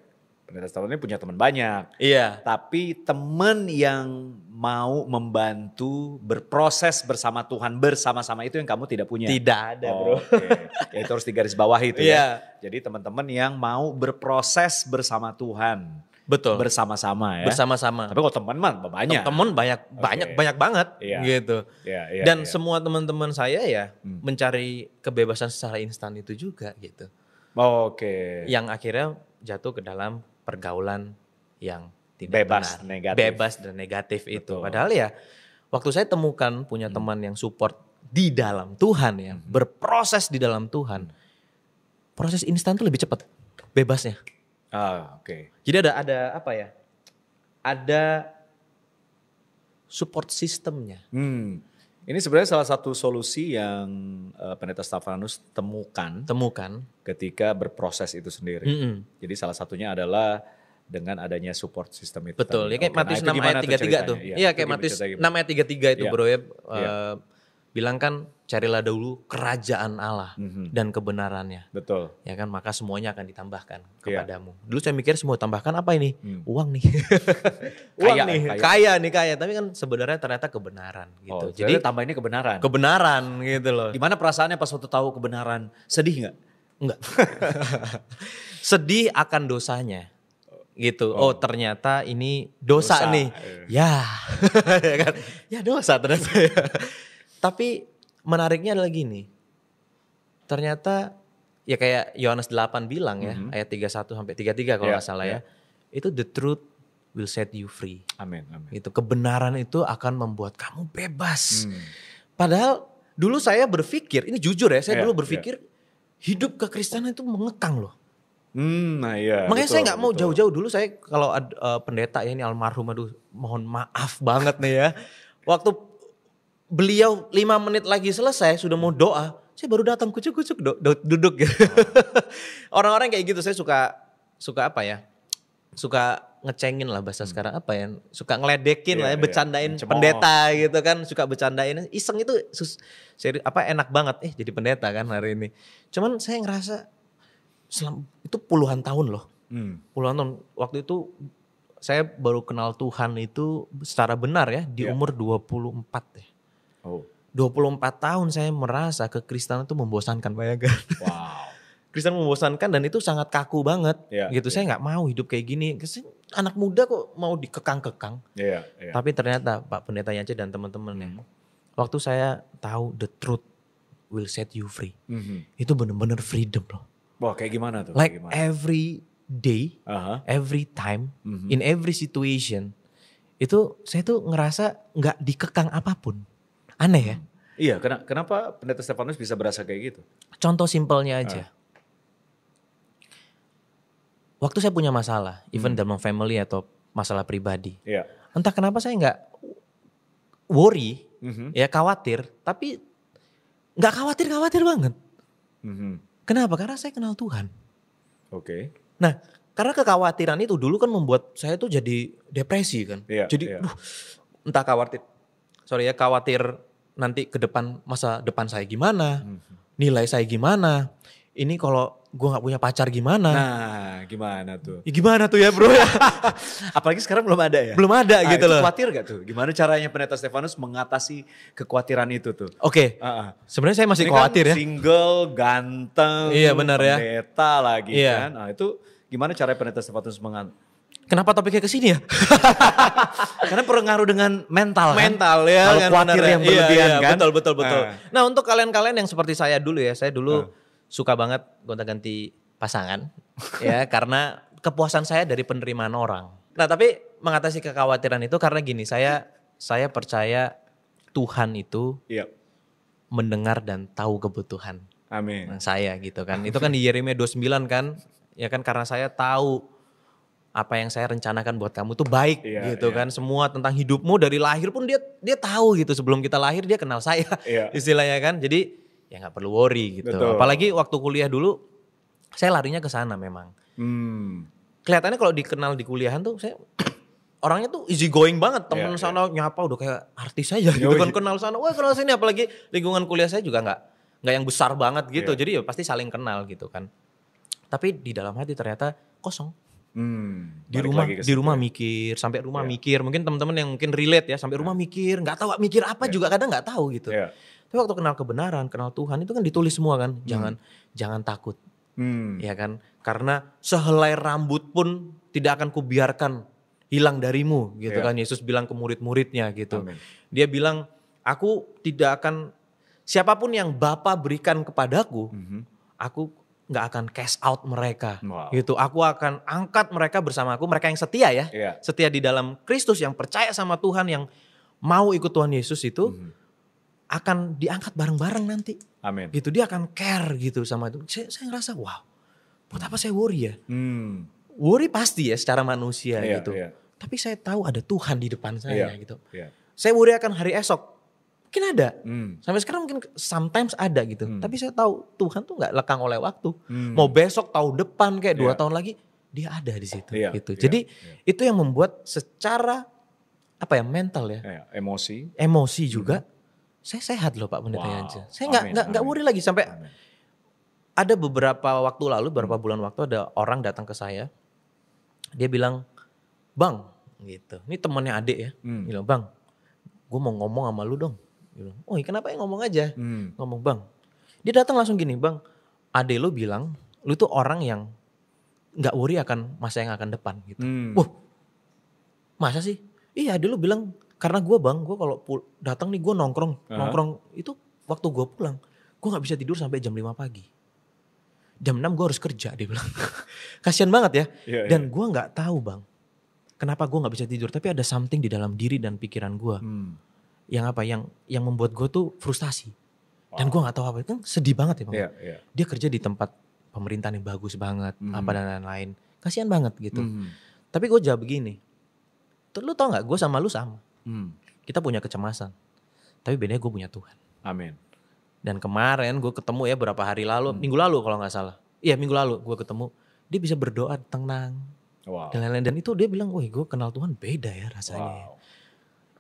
Speaker 1: pendeta Stefanus punya teman banyak. Iya. Tapi teman yang mau membantu berproses bersama Tuhan bersama-sama itu yang kamu tidak punya. Tidak ada, oh, Bro. Okay. ya itu harus digaris bawah itu ya. iya. ya. Jadi teman-teman yang mau berproses bersama Tuhan Betul. Bersama-sama ya. Bersama-sama. Tapi kalau teman mah banyak. Teman banyak okay. banyak banyak banget yeah. gitu. yeah, yeah, Dan yeah. semua teman-teman saya ya hmm. mencari kebebasan secara instan itu juga gitu. Oke. Okay. Yang akhirnya jatuh ke dalam pergaulan yang tidak bebas benar. negatif. Bebas dan negatif Betul. itu. Padahal ya waktu saya temukan punya hmm. teman yang support di dalam Tuhan ya, hmm. berproses di dalam Tuhan. Proses instan itu lebih cepat bebasnya. Ah, oke. Okay. Jadi ada ada apa ya? Ada support sistemnya. Hmm. Ini sebenarnya salah satu solusi yang uh, pendeta Stefanus temukan. Temukan. Ketika berproses itu sendiri. Mm -hmm. Jadi salah satunya adalah dengan adanya support system itu. Betul, kan. ya kayak nah, Matius 6 ayat 33 tuh. Iya, ya, kayak Matius 6 ayat 33 itu ya. bro ya. ya bilang kan carilah dahulu kerajaan Allah mm-hmm. dan kebenarannya. Betul. Ya kan maka semuanya akan ditambahkan iya. kepadamu. Dulu saya mikir semua tambahkan apa ini? Mm. Uang nih. Uang kaya, nih, kaya. kaya nih kaya, tapi kan sebenarnya ternyata kebenaran gitu. Oh, Jadi tambah ini kebenaran. Kebenaran gitu loh. Gimana perasaannya pas waktu tahu kebenaran? Sedih nggak? Enggak. Sedih akan dosanya gitu. Oh. oh, ternyata ini dosa, dosa. nih. Iya. Ya. ya kan? Ya dosa ternyata. Ya. Tapi menariknya adalah gini. Ternyata ya kayak Yohanes 8 bilang ya, mm -hmm. ayat 31 sampai 33 kalau iya, nggak yeah, salah yeah. ya. Iya. Itu the truth will set you free. Amin, amin. Itu kebenaran itu akan membuat kamu bebas. Mm. Padahal dulu saya berpikir, ini jujur ya, saya yeah, dulu berpikir yeah. hidup kekristenan itu mengekang loh. Hmm, nah iya. Makanya betul, saya nggak mau jauh-jauh dulu saya kalau uh, pendeta ya ini almarhum aduh mohon maaf banget nih ya. Waktu beliau lima menit lagi selesai sudah mau doa saya baru datang kucuk-kucuk do, do, duduk gitu. Orang-orang kayak gitu saya suka suka apa ya? Suka ngecengin lah bahasa hmm. sekarang apa ya? Suka ngeledekin yeah, lah ya, iya, iya. bercandain yeah. pendeta gitu kan, suka bercandain. Iseng itu sus, seri, apa enak banget eh jadi pendeta kan hari ini. Cuman saya ngerasa selam, itu puluhan tahun loh. Hmm. Puluhan tahun. Waktu itu saya baru kenal Tuhan itu secara benar ya di yeah. umur 24 ya. Oh. 24 tahun saya merasa kekristenan itu membosankan bayangkan. Wow. Kristen membosankan dan itu sangat kaku banget yeah, gitu. Yeah. Saya nggak mau hidup kayak gini. Anak muda kok mau dikekang-kekang. Yeah, yeah. Tapi ternyata Pak Pendeta Yance dan teman-teman mm. hmm waktu saya tahu the truth will set you free. Mm -hmm. Itu bener-bener freedom loh. Wah kayak gimana tuh? Like gimana? every day, uh -huh. every time, mm -hmm. in every situation, itu saya tuh ngerasa nggak dikekang apapun. Aneh ya? Iya, kenapa, kenapa pendeta Stefanus bisa berasa kayak gitu? Contoh simpelnya aja. Ah. Waktu saya punya masalah, hmm. even dalam family atau masalah pribadi. Iya. Entah kenapa saya nggak worry, mm-hmm. ya khawatir, tapi nggak khawatir khawatir banget. Mm-hmm. Kenapa? Karena saya kenal Tuhan. Oke. Okay. Nah, karena kekhawatiran itu dulu kan membuat saya tuh jadi depresi kan. Yeah, jadi, yeah. Uh, entah khawatir, sorry ya khawatir nanti ke depan masa depan saya gimana, mhm. nilai saya gimana. Ini kalau gue nggak punya pacar gimana? Nah, gimana tuh? Ya, gimana tuh ya bro ya? Apalagi sekarang belum ada ya? Belum ada nah, gitu loh. Khawatir gak tuh? Gimana caranya pendeta Stefanus mengatasi kekhawatiran itu tuh? Oke, okay. uh -uh. Ah. sebenarnya saya masih Ini kan khawatir kan ya. Single, ganteng, iya benar ya. Pendeta lagi iya. kan. Nah itu gimana caranya pendeta Stefanus mengat Kenapa topiknya ke sini ya? Karena pengaruh dengan mental, kan? mental kan? ya. Kalau khawatir ya. yang berlebihan iya, iya, kan. Betul betul betul. Nah. nah untuk kalian-kalian yang seperti saya dulu ya, saya dulu nah. suka banget gonta-ganti pasangan ya karena kepuasan saya dari penerimaan orang. Nah tapi mengatasi kekhawatiran itu karena gini saya saya percaya Tuhan itu yep. Iya. mendengar dan tahu kebutuhan. Amin. saya gitu kan. Itu kan di Yeremia 29 kan. Ya kan karena saya tahu apa yang saya rencanakan buat kamu tuh baik iya, gitu iya. kan semua tentang hidupmu dari lahir pun dia dia tahu gitu sebelum kita lahir dia kenal saya iya. istilahnya kan jadi ya nggak perlu worry gitu Betul. apalagi waktu kuliah dulu saya larinya ke sana memang hmm. kelihatannya kalau dikenal di kuliahan tuh saya orangnya tuh easy going banget iya, temen yeah, sana yeah. nyapa udah kayak artis aja gitu kan kenal sana wah kenal sini apalagi lingkungan kuliah saya juga nggak nggak yang besar banget gitu yeah. jadi ya pasti saling kenal gitu kan tapi di dalam hati ternyata kosong Hmm, di rumah di rumah ya. mikir sampai rumah yeah. mikir mungkin teman-teman yang mungkin relate ya sampai ya. rumah mikir nggak tahu mikir apa yeah. juga kadang nggak tahu gitu yeah. tapi waktu kenal kebenaran kenal Tuhan itu kan ditulis semua kan hmm. jangan jangan takut hmm. ya kan karena sehelai rambut pun tidak akan kubiarkan hilang darimu gitu yeah. kan Yesus bilang ke murid-muridnya gitu Amen. dia bilang aku tidak akan siapapun yang Bapa berikan kepadaku mm -hmm. aku nggak akan cash out mereka wow. gitu aku akan angkat mereka bersama aku mereka yang setia ya yeah. setia di dalam Kristus yang percaya sama Tuhan yang mau ikut Tuhan Yesus itu mm -hmm. akan diangkat bareng-bareng nanti amin gitu dia akan care gitu sama itu saya, saya ngerasa wow buat apa saya worry ya mm. worry pasti ya secara manusia yeah, gitu yeah. tapi saya tahu ada Tuhan di depan saya yeah. gitu yeah. saya worry akan hari esok mungkin ada hmm. sampai sekarang mungkin sometimes ada gitu hmm. tapi saya tahu Tuhan tuh nggak lekang oleh waktu hmm. mau besok tahun depan kayak dua iya. tahun lagi dia ada di situ yeah. gitu iya. jadi yeah. itu yang membuat secara apa ya mental ya yeah. emosi emosi juga hmm. saya sehat loh Pak Pendeta wow. Yansa saya nggak nggak nggak worry lagi sampai amin. ada beberapa waktu lalu beberapa hmm. bulan waktu ada orang datang ke saya dia bilang bang gitu ini temannya adik ya hmm. bilang bang gue mau ngomong sama lu dong gitu. Oh iya, kenapa ya ngomong aja? Hmm. Ngomong bang. Dia datang langsung gini bang. Ade lo bilang lu tuh orang yang nggak worry akan masa yang akan depan gitu. Hmm. Wah masa sih? Iya ade lo bilang karena gue bang gue kalau datang nih gue nongkrong uh -huh. nongkrong itu waktu gue pulang gue nggak bisa tidur sampai jam 5 pagi. Jam 6 gue harus kerja dia bilang. Kasian banget ya. Yeah, iya. Dan gue nggak tahu bang kenapa gue nggak bisa tidur tapi ada something di dalam diri dan pikiran gue hmm yang apa yang yang membuat gue tuh frustasi dan gue nggak tahu apa itu kan sedih banget ya bang yeah, yeah. dia kerja di tempat pemerintahan yang bagus banget mm. apa dan lain-lain kasihan banget gitu mm. tapi gue jawab begini tuh lu tau nggak gue sama lu sama mm. kita punya kecemasan tapi bedanya gue punya Tuhan amin dan kemarin gue ketemu ya berapa hari lalu mm. minggu lalu kalau nggak salah iya minggu lalu gue ketemu dia bisa berdoa tenang wow. dan lain-lain dan itu dia bilang wah gue kenal Tuhan beda ya rasanya wow.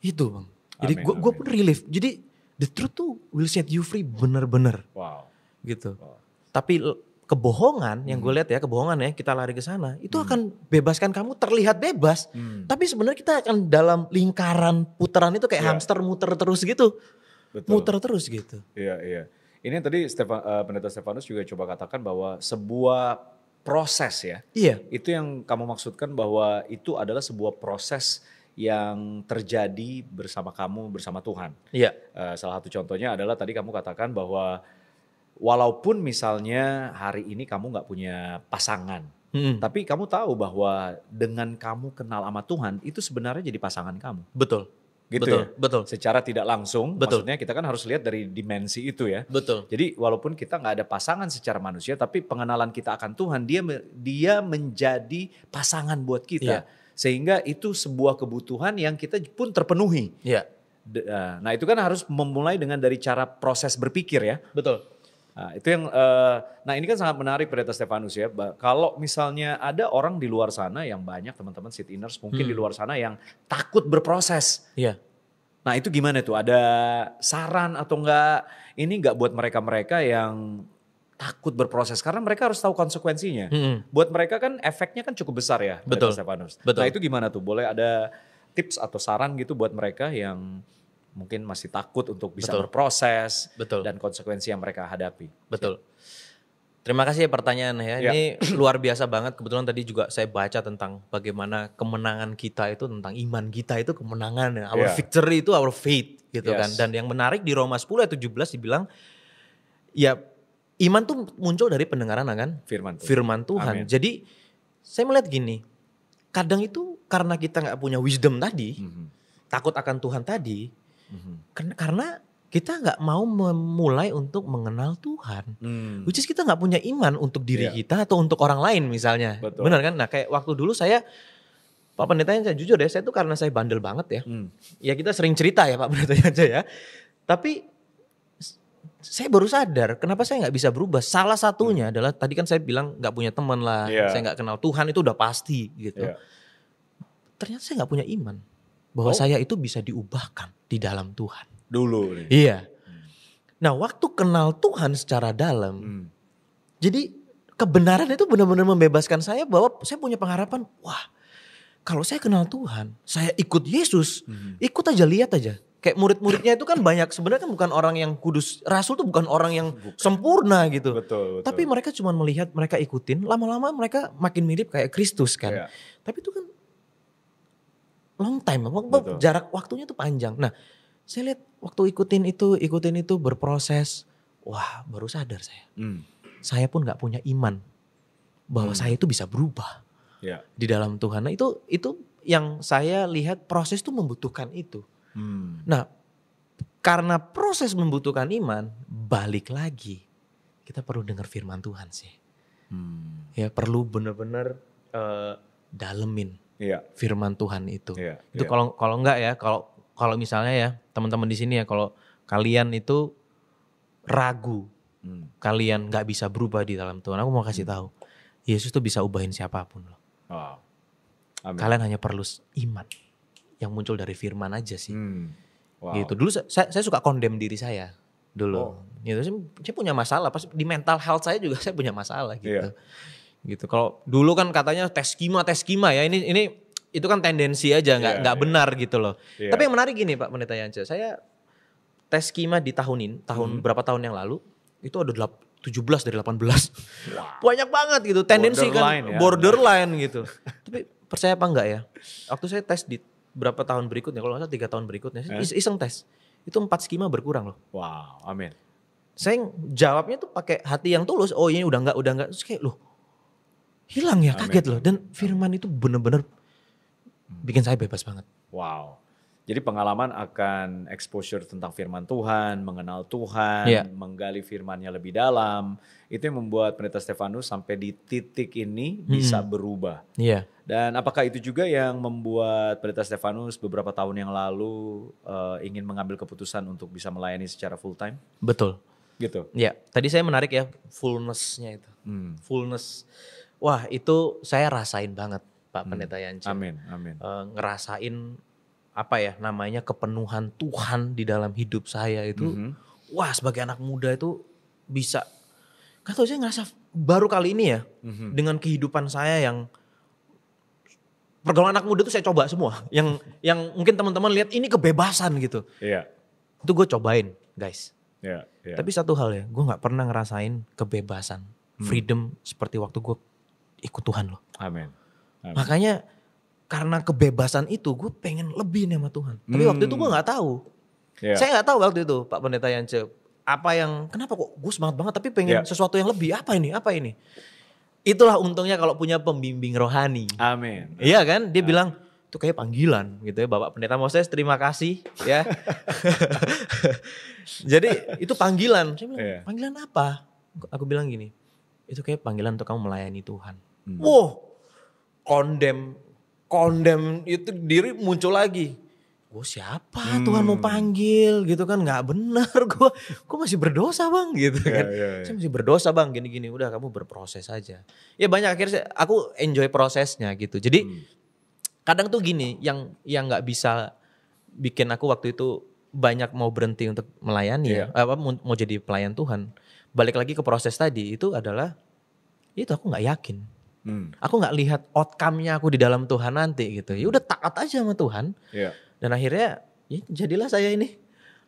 Speaker 1: itu bang jadi gue gue pun relief. Jadi the truth tuh will set you free bener-bener. Wow. Gitu. Wow. Tapi kebohongan hmm. yang gue lihat ya kebohongan ya kita lari ke sana itu hmm. akan bebaskan kamu terlihat bebas hmm. tapi sebenarnya kita akan dalam lingkaran putaran itu kayak yeah. hamster muter terus gitu Betul. muter terus gitu iya yeah, iya yeah. ini tadi Stefan, uh, eh, pendeta Stefanus juga coba katakan bahwa sebuah proses ya iya itu yang kamu maksudkan bahwa itu adalah sebuah proses yang terjadi bersama kamu bersama Tuhan. Iya. Uh, salah satu contohnya adalah tadi kamu katakan bahwa walaupun misalnya hari ini kamu nggak punya pasangan, hmm. tapi kamu tahu bahwa dengan kamu kenal sama Tuhan itu sebenarnya jadi pasangan kamu. Betul. Gitu betul, ya? betul. Secara tidak langsung, betul. maksudnya kita kan harus lihat dari dimensi itu ya. Betul. Jadi walaupun kita nggak ada pasangan secara manusia, tapi pengenalan kita akan Tuhan, dia dia menjadi pasangan buat kita. Yeah sehingga itu sebuah kebutuhan yang kita pun terpenuhi. Iya. Nah itu kan harus memulai dengan dari cara proses berpikir ya. Betul. Nah, itu yang uh, nah ini kan sangat menarik Pendeta Stefanus ya. Kalau misalnya ada orang di luar sana yang banyak teman-teman sit inners mungkin hmm. di luar sana yang takut berproses. Iya. Nah, itu gimana tuh? Ada saran atau enggak ini enggak buat mereka-mereka yang takut berproses karena mereka harus tahu konsekuensinya. Hmm. Buat mereka kan efeknya kan cukup besar ya, betul. Nah, betul. Nah itu gimana tuh? Boleh ada tips atau saran gitu buat mereka yang mungkin masih takut untuk bisa betul. berproses betul. dan konsekuensi yang mereka hadapi. Betul. Terima kasih ya pertanyaan ya. ya. Ini luar biasa banget. Kebetulan tadi juga saya baca tentang bagaimana kemenangan kita itu tentang iman kita itu kemenangan. ya Our yeah. victory itu our faith gitu yes. kan. Dan yang menarik di Roma 10 ayat 17 dibilang ya Iman tuh muncul dari pendengaran kan firman Tuhan. Firman Tuhan. Amin. Jadi saya melihat gini, kadang itu karena kita nggak punya wisdom tadi, mm -hmm. takut akan Tuhan tadi, mm -hmm. karena, kita nggak mau memulai untuk mengenal Tuhan. Hmm. Which is kita nggak punya iman untuk diri yeah. kita atau untuk orang lain misalnya. Betul. Benar kan? Nah kayak waktu dulu saya Pak Pendeta yang saya jujur deh, ya, saya tuh karena saya bandel banget ya. Hmm. Ya kita sering cerita ya Pak Pendeta aja ya. Tapi saya baru sadar kenapa saya nggak bisa berubah. Salah satunya hmm. adalah tadi kan saya bilang nggak punya teman lah, yeah. saya nggak kenal Tuhan itu udah pasti gitu. Yeah. Ternyata saya nggak punya iman bahwa oh. saya itu bisa diubahkan di dalam Tuhan. Dulu. Nih. Iya. Hmm. Nah waktu kenal Tuhan secara dalam, hmm. jadi kebenaran itu benar-benar membebaskan saya bahwa saya punya pengharapan. Wah, kalau saya kenal Tuhan, saya ikut Yesus, hmm. ikut aja lihat aja kayak murid-muridnya itu kan banyak sebenarnya kan bukan orang yang kudus rasul tuh bukan orang yang bukan. sempurna gitu betul, betul. tapi mereka cuma melihat mereka ikutin lama-lama mereka makin mirip kayak Kristus kan yeah. tapi itu kan long time betul. jarak waktunya tuh panjang nah saya lihat waktu ikutin itu ikutin itu berproses wah baru sadar saya hmm. saya pun nggak punya iman bahwa hmm. saya itu bisa berubah yeah. di dalam Tuhan nah itu itu yang saya lihat proses tuh membutuhkan itu Hmm. Nah, karena proses membutuhkan iman, balik lagi kita perlu dengar firman Tuhan sih. Hmm. Ya perlu benar-benar uh, dalemin yeah. firman Tuhan itu. Yeah, itu iya. kalau kalau enggak ya, kalau kalau misalnya ya teman-teman di sini ya kalau kalian itu ragu, hmm. kalian nggak bisa berubah di dalam Tuhan. Aku mau kasih hmm. tahu, Yesus tuh bisa ubahin siapapun loh. Wow. Amin. Kalian hanya perlu iman yang muncul dari firman aja sih. Hmm. Wow. Gitu. Dulu saya, saya suka kondem diri saya dulu. Oh. Gitu. Saya, punya masalah pas di mental health saya juga saya punya masalah gitu. Yeah. Gitu. Kalau dulu kan katanya tes skema, tes skema ya. Ini ini itu kan tendensi aja nggak yeah, nggak yeah. benar gitu loh. Yeah. Tapi yang menarik gini Pak Pendeta Yance, saya tes skema di tahun ini, tahun hmm. berapa tahun yang lalu itu ada 17 dari 18. Wow. Banyak banget gitu. Tendensi kan, borderline kan ya. borderline gitu. Tapi percaya apa enggak ya? Waktu saya tes di berapa tahun berikutnya kalau nggak salah tiga tahun berikutnya eh? iseng tes itu empat skema berkurang loh wow amin saya jawabnya tuh pakai hati yang tulus oh ini udah nggak udah nggak terus kayak loh hilang ya kaget amin. loh dan firman itu bener-bener hmm. bikin saya bebas banget wow jadi pengalaman akan exposure tentang firman Tuhan, mengenal Tuhan, yeah. menggali firmannya lebih dalam. Itu yang membuat pendeta Stefanus sampai di titik ini hmm. bisa berubah. Yeah. Dan apakah itu juga yang membuat pendeta Stefanus beberapa tahun yang lalu uh, ingin mengambil keputusan untuk bisa melayani secara full time? Betul. Gitu. Ya, tadi saya menarik ya fullnessnya itu. Hmm. Fullness. Wah, itu saya rasain banget Pak hmm. Pendeta hmm. Yanci. Amin, amin. Uh, ngerasain apa ya namanya kepenuhan Tuhan di dalam hidup saya itu mm -hmm. wah sebagai anak muda itu bisa gak tau saya ngerasa baru kali ini ya mm -hmm. dengan kehidupan saya yang pergaulan anak muda itu saya coba semua yang yang mungkin teman-teman lihat ini kebebasan gitu yeah. itu gue cobain guys yeah, yeah. tapi satu hal ya gue nggak pernah ngerasain kebebasan mhm. freedom seperti waktu gue ikut Tuhan loh amin, amin. makanya karena kebebasan itu gue pengen lebih nih sama Tuhan. Tapi hmm. waktu itu gue hmm. nggak tahu. Yeah. Saya nggak tahu waktu itu Pak Pendeta Yance apa yang kenapa kok gue semangat banget tapi pengen yeah. sesuatu yang lebih apa ini apa ini. Itulah untungnya kalau punya pembimbing rohani. Amin. Iya kan? Dia Amen. bilang itu kayak panggilan gitu ya Bapak Pendeta Moses terima kasih ya. Jadi itu panggilan. Saya bilang, yeah. panggilan apa? Aku bilang gini, itu kayak panggilan untuk kamu melayani Tuhan. Hmm. Wow, kondem kondem itu diri muncul lagi gue siapa hmm. Tuhan mau panggil gitu kan gak benar gue gue masih berdosa bang gitu yeah, kan yeah, yeah. saya masih berdosa bang gini gini udah kamu berproses aja ya banyak akhirnya aku enjoy prosesnya gitu jadi hmm. kadang tuh gini yang yang nggak bisa bikin aku waktu itu banyak mau berhenti untuk melayani yeah. ya apa mau, jadi pelayan Tuhan balik lagi ke proses tadi itu adalah itu aku gak yakin Hmm. Aku nggak lihat outcome-nya aku di dalam Tuhan nanti gitu. Ya udah taat aja sama Tuhan. Yeah. Dan akhirnya ya jadilah saya ini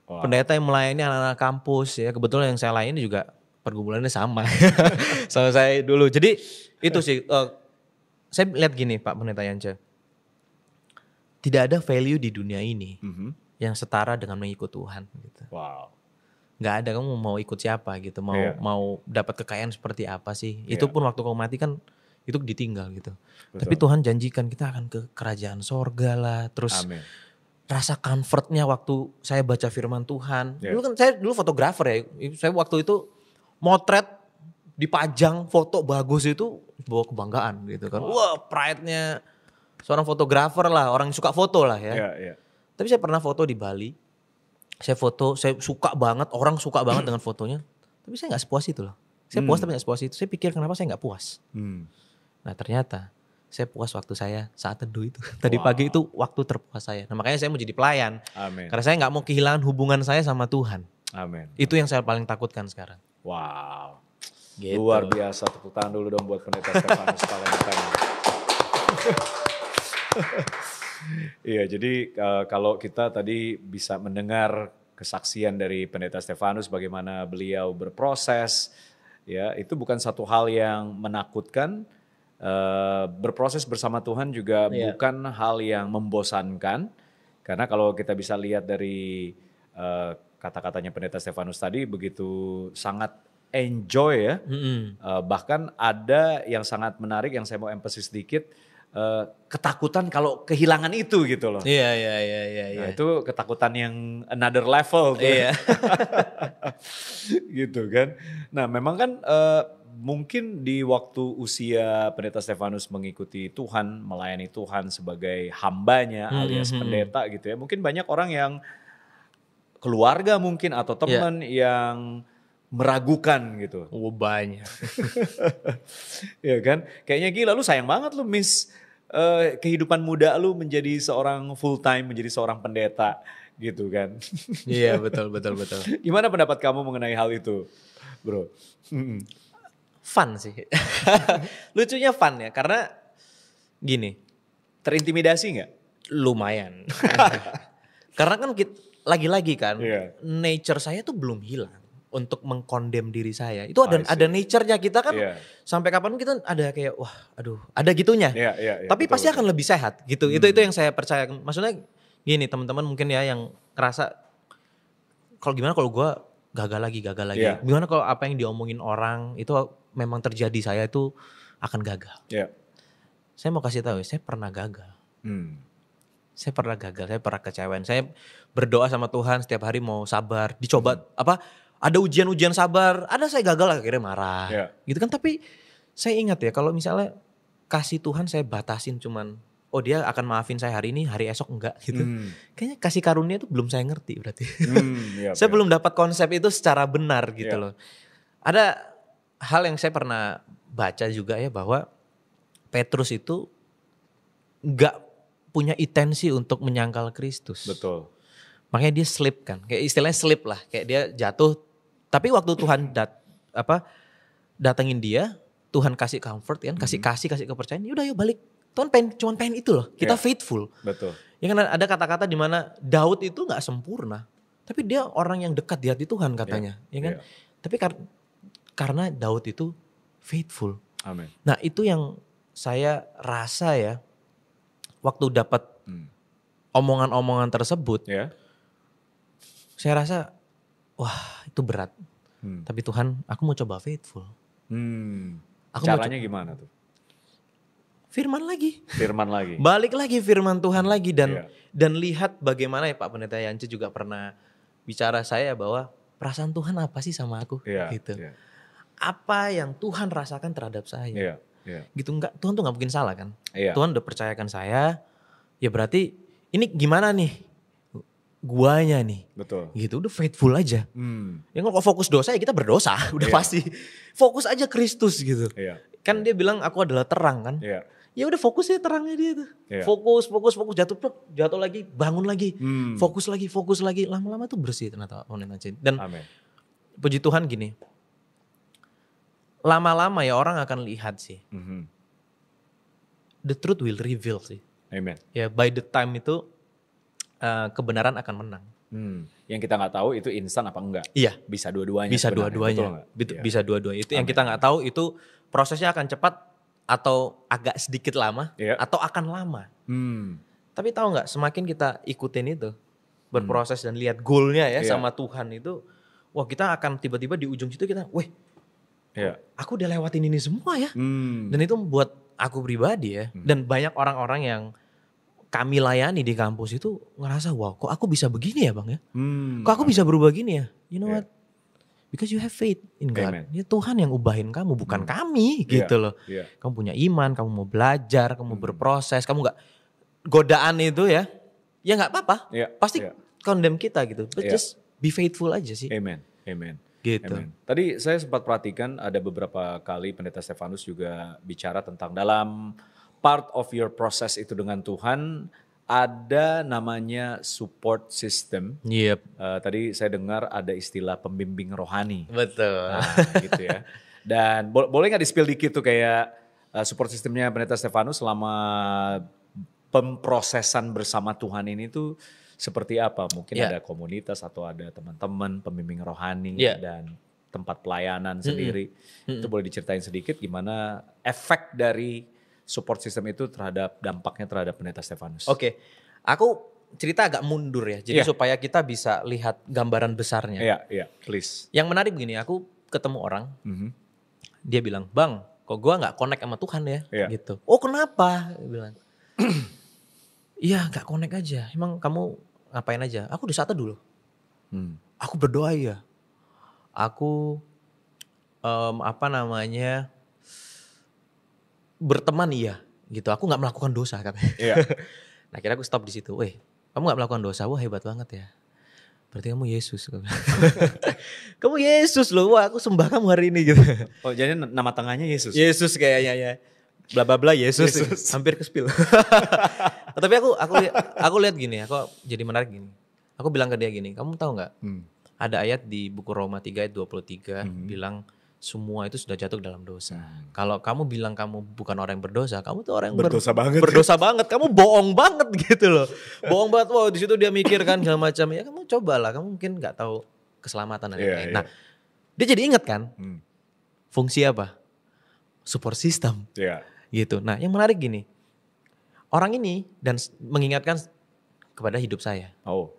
Speaker 1: wow. pendeta yang melayani anak-anak kampus ya. Kebetulan yang saya layani juga pergumulannya sama sama saya dulu. Jadi itu sih uh, saya lihat gini Pak Pendeta Yance. Tidak ada value di dunia ini mm -hmm. yang setara dengan mengikut Tuhan gitu. Wow nggak ada kamu mau ikut siapa gitu mau yeah. mau dapat kekayaan seperti apa sih yeah. itu iya. pun waktu kamu mati kan itu ditinggal gitu. Betul. Tapi Tuhan janjikan kita akan ke kerajaan sorga lah. Terus Amen. rasa comfortnya waktu saya baca firman Tuhan. Yes. Dulu kan saya dulu fotografer ya. Saya waktu itu motret dipajang foto bagus itu bawa kebanggaan gitu kan. Wow. Wah pride-nya seorang fotografer lah. Orang yang suka foto lah ya. Yeah, yeah. Tapi saya pernah foto di Bali. Saya foto, saya suka banget. Orang suka banget dengan fotonya. Tapi saya gak sepuas itu loh. Saya hmm. puas tapi gak sepuas itu. Saya pikir kenapa saya gak puas. Hmm Nah ternyata saya puas waktu saya saat teduh itu. Tadi wow. pagi itu waktu terpuas saya. Nah makanya saya mau jadi pelayan. Amin. Karena saya nggak mau kehilangan hubungan saya sama Tuhan. Amin. Itu yang saya paling takutkan sekarang. Wow. Gitu. Luar biasa. Tepuk tangan dulu dong buat pendeta Stefanus Palembang. Iya, jadi uh, kalau kita tadi bisa mendengar kesaksian dari pendeta Stefanus bagaimana beliau berproses, ya itu bukan satu hal yang menakutkan, Eh, berproses bersama Tuhan juga yeah. bukan hal yang membosankan karena kalau kita bisa lihat dari uh, kata-katanya pendeta Stefanus tadi begitu sangat enjoy ya mm-hmm. uh, bahkan ada yang sangat menarik yang saya mau emphasis sedikit uh, ketakutan kalau kehilangan itu gitu loh. Iya iya iya iya. Nah, iya. itu ketakutan yang another level. yeah. Iya. gitu kan. Nah memang kan uh, mungkin di waktu usia pendeta Stefanus mengikuti Tuhan, melayani Tuhan sebagai hambanya hmm, alias hmm, hmm. pendeta hmm. gitu ya. Mungkin banyak orang yang keluarga mungkin atau ya. teman yeah. yang meragukan gitu. Oh, banyak. ya kan? Kayaknya gila lu sayang banget lu miss uh, kehidupan muda lu menjadi seorang full time, menjadi seorang pendeta gitu kan. Iya, yeah, betul betul betul. Gimana pendapat kamu mengenai hal itu, Bro? fun sih. Lucunya fun ya karena gini. Terintimidasi nggak? Lumayan. karena kan lagi-lagi kan yeah. nature saya tuh belum hilang untuk mengkondem diri saya. Itu ada ada nature-nya kita kan yeah. sampai kapan kita ada kayak wah aduh, ada gitunya. Yeah, yeah, yeah, Tapi betul, pasti betul. akan lebih sehat gitu. Hmm. Itu itu hmm. yang saya percaya. Maksudnya gini teman-teman mungkin ya yang kerasa kalau gimana kalau gue gagal lagi, gagal lagi. Yeah. Gimana kalau apa yang diomongin orang itu memang terjadi saya itu akan gagal. Yeah. Saya mau kasih tahu, saya pernah gagal. Hmm. Saya pernah gagal, saya pernah kecewain. Saya berdoa sama Tuhan setiap hari mau sabar, dicoba hmm. apa? Ada ujian-ujian sabar, ada saya gagal akhirnya marah. Yeah. Gitu kan, tapi saya ingat ya kalau misalnya kasih Tuhan saya batasin cuman oh dia akan maafin saya hari ini hari esok enggak gitu hmm. kayaknya kasih karunia itu belum saya ngerti berarti hmm, yep, ya, saya yep. Ya. belum dapat konsep itu secara benar gitu yep. Ya. loh ada hal yang saya pernah baca juga ya bahwa Petrus itu nggak punya intensi untuk menyangkal Kristus. Betul. Makanya dia slip kan, kayak istilahnya slip lah, kayak dia jatuh. Tapi waktu Tuhan dat apa datengin dia, Tuhan kasih comfort kan, kasih mhm. kasih kasih kepercayaan. Yaudah yuk balik. Tuhan pengen cuman pengen itu loh. Kita yeah. faithful. Betul. Ya kan ada kata-kata di mana Daud itu nggak sempurna, tapi dia orang yang dekat di hati Tuhan katanya, yeah. ya kan? Yeah. Tapi karena Daud itu faithful. Amin. Nah itu yang saya rasa ya waktu dapat hmm. omongan-omongan tersebut, yeah. saya rasa wah itu berat. Hmm. Tapi Tuhan, aku mau coba faithful. Hmm. Aku Caranya mau gimana tuh? Firman lagi. Firman lagi. Balik lagi firman Tuhan lagi dan yeah. dan lihat bagaimana ya Pak Pendeta Yance juga pernah bicara saya bahwa perasaan Tuhan apa sih sama aku yeah. gitu. Yeah apa yang Tuhan rasakan terhadap saya. Yeah, yeah. Gitu enggak Tuhan tuh nggak mungkin salah kan. Yeah. Tuhan udah percayakan saya. Ya berarti ini gimana nih? guanya nih. Betul. Gitu udah faithful aja. Hmm. Ya kalau fokus dosa ya kita berdosa, udah yeah. pasti. Fokus aja Kristus gitu. Yeah. Kan yeah. dia bilang aku adalah terang kan. Yeah. Ya udah fokus ya terangnya dia tuh. Yeah. Fokus, fokus, fokus jatuh plek, jatuh lagi, bangun lagi. Hmm. Fokus lagi, fokus lagi. Lama-lama tuh bersih ternyata online Dan Amen. puji Tuhan gini lama-lama ya orang akan lihat sih. Mm -hmm. The truth will reveal sih. Amen. Ya by the time itu uh, kebenaran akan menang. Hmm. Yang kita nggak tahu itu instan apa enggak? Iya. Bisa dua-duanya. Bisa dua-duanya. Iya. Bisa dua-duanya. Itu Amen. yang kita nggak tahu itu prosesnya akan cepat atau agak sedikit lama yeah. atau akan lama. Hmm. Tapi tahu nggak semakin kita ikutin itu hmm. berproses hmm. dan lihat goalnya ya yeah. sama Tuhan itu, wah kita akan tiba-tiba di ujung situ kita, weh yeah. aku udah lewatin ini semua ya. Hmm. Dan itu buat aku pribadi ya. Hmm. Dan banyak orang-orang yang kami layani di kampus itu ngerasa wow kok aku bisa begini ya bang ya. Hmm. Kok aku bisa berubah gini ya. You know yeah. what? Because you have faith in God. Amen. Ya Tuhan yang ubahin kamu, bukan hmm. kami iya, gitu yeah. loh. Yeah. Kamu punya iman, kamu mau belajar, kamu hmm. berproses, kamu gak godaan itu ya. Ya gak apa-apa. Yeah. Pasti yeah. condemn kita gitu. But yeah. just be faithful aja sih. Amen. Amen. Gitu. Amen. Tadi saya sempat perhatikan ada beberapa kali pendeta Stefanus juga bicara tentang dalam part of your process itu dengan Tuhan ada namanya support system. Yep. Uh, tadi saya dengar ada istilah pembimbing rohani. Betul. Nah, gitu ya. Dan bo boleh nggak di dikit tuh kayak uh, support sistemnya pendeta Stefanus selama pemprosesan bersama Tuhan ini tuh seperti apa? Mungkin yeah. ada komunitas atau ada teman-teman pembimbing rohani yeah. dan tempat pelayanan mm-hmm. sendiri. Mm-hmm. Itu boleh diceritain sedikit gimana efek dari support system itu terhadap dampaknya terhadap pendeta Stefanus. Oke. Okay. Aku cerita agak mundur ya. Jadi yeah. supaya kita bisa lihat gambaran besarnya. Iya, yeah, iya, yeah, please. Yang menarik begini, aku ketemu orang. Mm-hmm. Dia bilang, "Bang, kok gua nggak connect sama Tuhan ya?" Yeah. gitu. "Oh, kenapa?" bilang. Iya gak connect aja. Emang kamu ngapain aja? Aku di satu dulu. Hmm. Aku berdoa ya. Aku um, apa namanya berteman iya gitu. Aku nggak melakukan dosa katanya. Iya. nah akhirnya aku stop di situ. Eh kamu nggak melakukan dosa? Wah hebat banget ya. Berarti kamu Yesus. kamu Yesus loh. Wah aku sembah kamu hari ini gitu. Oh jadi nama tengahnya Yesus. Yesus kayaknya ya bla bla bla Yesus, Yesus. hampir spill. Tapi aku aku aku lihat gini, aku jadi menarik gini. Aku bilang ke dia gini, kamu tahu nggak? Hmm. Ada ayat di buku Roma 3 ayat 23 hmm. bilang semua itu sudah jatuh dalam dosa. Hmm. Kalau kamu bilang kamu bukan orang yang berdosa, kamu tuh orang yang berdosa ber, banget. Berdosa ya? banget, kamu bohong banget gitu loh. bohong banget. Wow, di situ dia mikir kan segala macam. Ya kamu cobalah, kamu mungkin nggak tahu keselamatan dan yeah, lain-lain. Yeah. Nah, dia jadi ingat kan? Hmm. Fungsi apa? Support system. Yeah gitu. Nah, yang menarik gini. Orang ini dan mengingatkan kepada hidup saya. Oh.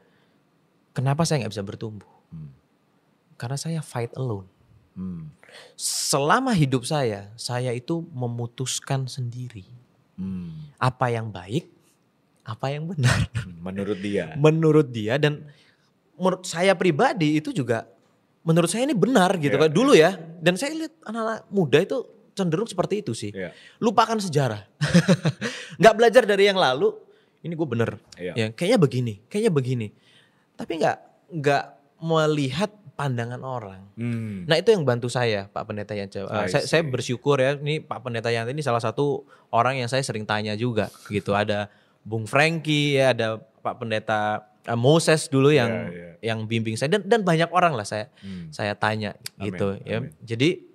Speaker 1: Kenapa saya nggak bisa bertumbuh? Hmm. Karena saya fight alone. Hmm. Selama hidup saya, saya itu memutuskan sendiri. Hmm. Apa yang baik, apa yang benar. Hmm, menurut dia. menurut dia dan menurut saya pribadi itu juga menurut saya ini benar gitu yeah. Kan. Iya. dulu ya dan saya lihat anak-anak muda itu cenderung seperti itu sih. Yeah. Lupakan sejarah. nggak belajar dari yang lalu. Ini gue bener. Yeah. Ya, kayaknya begini, kayaknya begini. Tapi nggak nggak melihat pandangan orang. Hmm. Nah itu yang bantu saya Pak Pendeta yang Uh, eh, saya, saya bersyukur ya ini Pak Pendeta yang ini salah satu orang yang saya sering tanya juga gitu. Ada Bung Frankie, ya, ada Pak Pendeta uh, Moses dulu yang yeah, yeah. yang bimbing saya dan dan banyak orang lah saya hmm. saya tanya
Speaker 2: gitu ya. Amin.
Speaker 1: ya. Jadi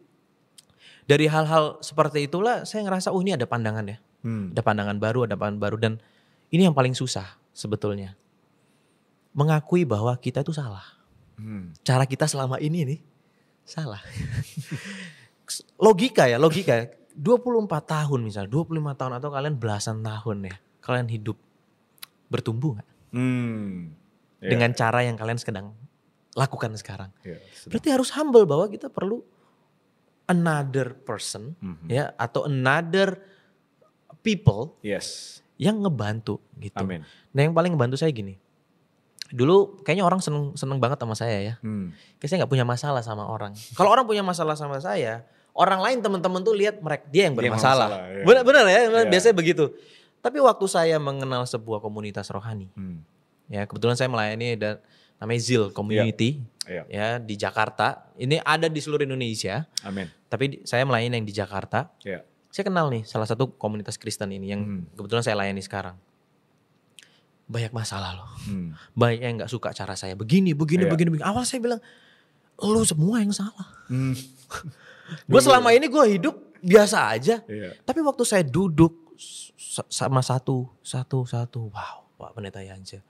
Speaker 1: dari hal-hal seperti itulah saya ngerasa oh ini ada pandangan ya. Hmm. Ada pandangan baru, ada pandangan baru dan ini yang paling susah sebetulnya. Mengakui bahwa kita itu salah. Hmm. Cara kita selama ini nih salah. logika ya, logika. 24 ya. tahun misalnya, 25 tahun atau kalian belasan tahun ya. Kalian hidup bertumbuh gak? Hmm. Yeah. Dengan cara yang kalian sedang lakukan sekarang. Yeah, iya, Berarti harus humble bahwa kita perlu another person mm-hmm. ya atau another people yes yang ngebantu gitu. Amin. Nah yang paling ngebantu saya gini, dulu kayaknya orang seneng seneng banget sama saya ya. Hmm. Kayaknya saya nggak punya masalah sama orang. Kalau orang punya masalah sama saya, orang lain teman-teman tuh lihat mereka dia yang bermasalah. Benar-benar iya. ya, ya. biasanya begitu. Tapi waktu saya mengenal sebuah komunitas rohani, hmm. ya kebetulan saya melayani dan namanya Zil Community. Iya yeah. ya di Jakarta. Ini ada di seluruh Indonesia. Amin. Tapi saya melayani yang di Jakarta. Yeah. Saya kenal nih salah satu komunitas Kristen ini yang hmm. kebetulan saya layani sekarang. Banyak masalah loh. Hmm. Banyak yang nggak suka cara saya. Begini, begini, yeah. begini, begini. Awal saya bilang, lo semua yang salah. Hmm.
Speaker 2: gue selama ini
Speaker 1: gue hidup biasa aja. Yeah. Tapi waktu saya duduk sama satu, satu, satu, wow, Pak Pendeta Yance,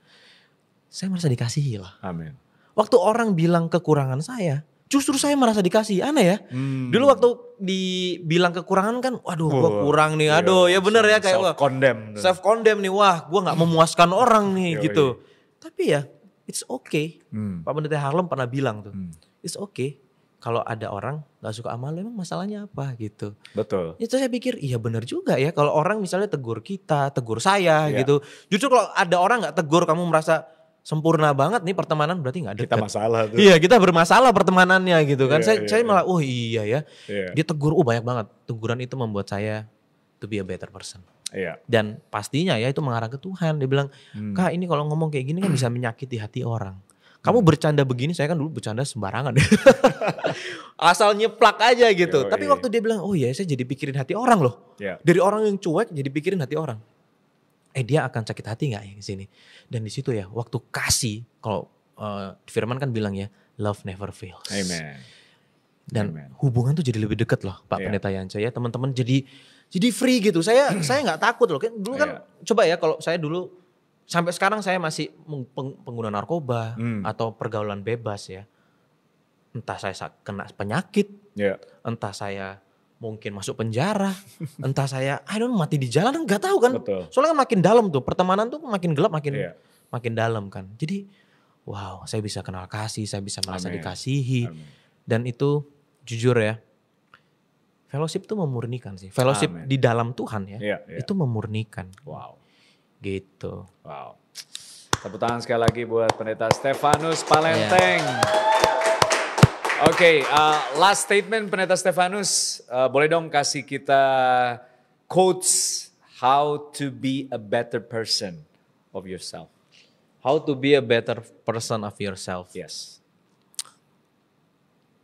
Speaker 1: saya merasa dikasihi lah. Amin. Waktu orang bilang kekurangan saya, justru saya merasa dikasih aneh ya hmm. dulu waktu dibilang kekurangan kan waduh gue kurang nih iya. aduh iya, ya bener ya kayak self condemn wah, self condemn nih wah gue nggak memuaskan orang nih gitu tapi ya it's okay hmm. Pak Pendeta Harlem pernah bilang tuh hmm. it's okay kalau ada orang gak suka amal emang masalahnya apa gitu. Betul. Itu saya pikir iya bener juga ya kalau orang misalnya tegur kita, tegur saya yeah. gitu. Justru kalau ada orang gak tegur kamu merasa sempurna banget nih pertemanan berarti nggak ada kita masalah tuh. iya kita bermasalah pertemanannya gitu kan yeah, saya yeah, saya iya. malah oh iya ya yeah. dia tegur oh banyak banget teguran itu membuat saya to be a better person yeah. dan pastinya ya itu mengarah ke Tuhan dia bilang hmm. kak ini kalau ngomong kayak gini kan bisa menyakiti hati orang hmm. kamu bercanda begini saya kan dulu bercanda sembarangan asal nyeplak aja gitu Yo, tapi iya. waktu dia bilang oh iya saya jadi pikirin hati orang loh yeah. dari orang yang cuek jadi pikirin hati orang eh dia akan sakit hati nggak ya di sini dan di situ ya waktu kasih kalau uh, Firman kan bilang ya love never fails Amen. dan Amen. hubungan tuh jadi lebih deket loh Pak yeah. Pendeta Yanca ya teman-teman jadi jadi free gitu saya saya nggak takut loh dulu kan yeah. coba ya kalau saya dulu sampai sekarang saya masih pengguna narkoba hmm. atau pergaulan bebas ya entah saya kena penyakit yeah. entah saya mungkin masuk penjara, entah saya, I don't know, mati di jalan nggak tahu kan. Betul. Soalnya kan makin dalam tuh, pertemanan tuh makin gelap makin yeah. makin dalam kan. Jadi wow, saya bisa kenal kasih, saya bisa merasa Amen. dikasihi. Amen. Dan itu jujur ya, fellowship tuh memurnikan sih. Fellowship Amen. di dalam Tuhan ya, yeah, yeah. itu memurnikan. Wow. Gitu. Wow. Tepuk tangan sekali lagi buat Pendeta Stefanus Palenteng. Yeah. Oke, okay, uh, last statement Pendeta Stefanus, uh, boleh dong kasih kita quotes how to be a better person of yourself. How to be a better person of yourself. Yes.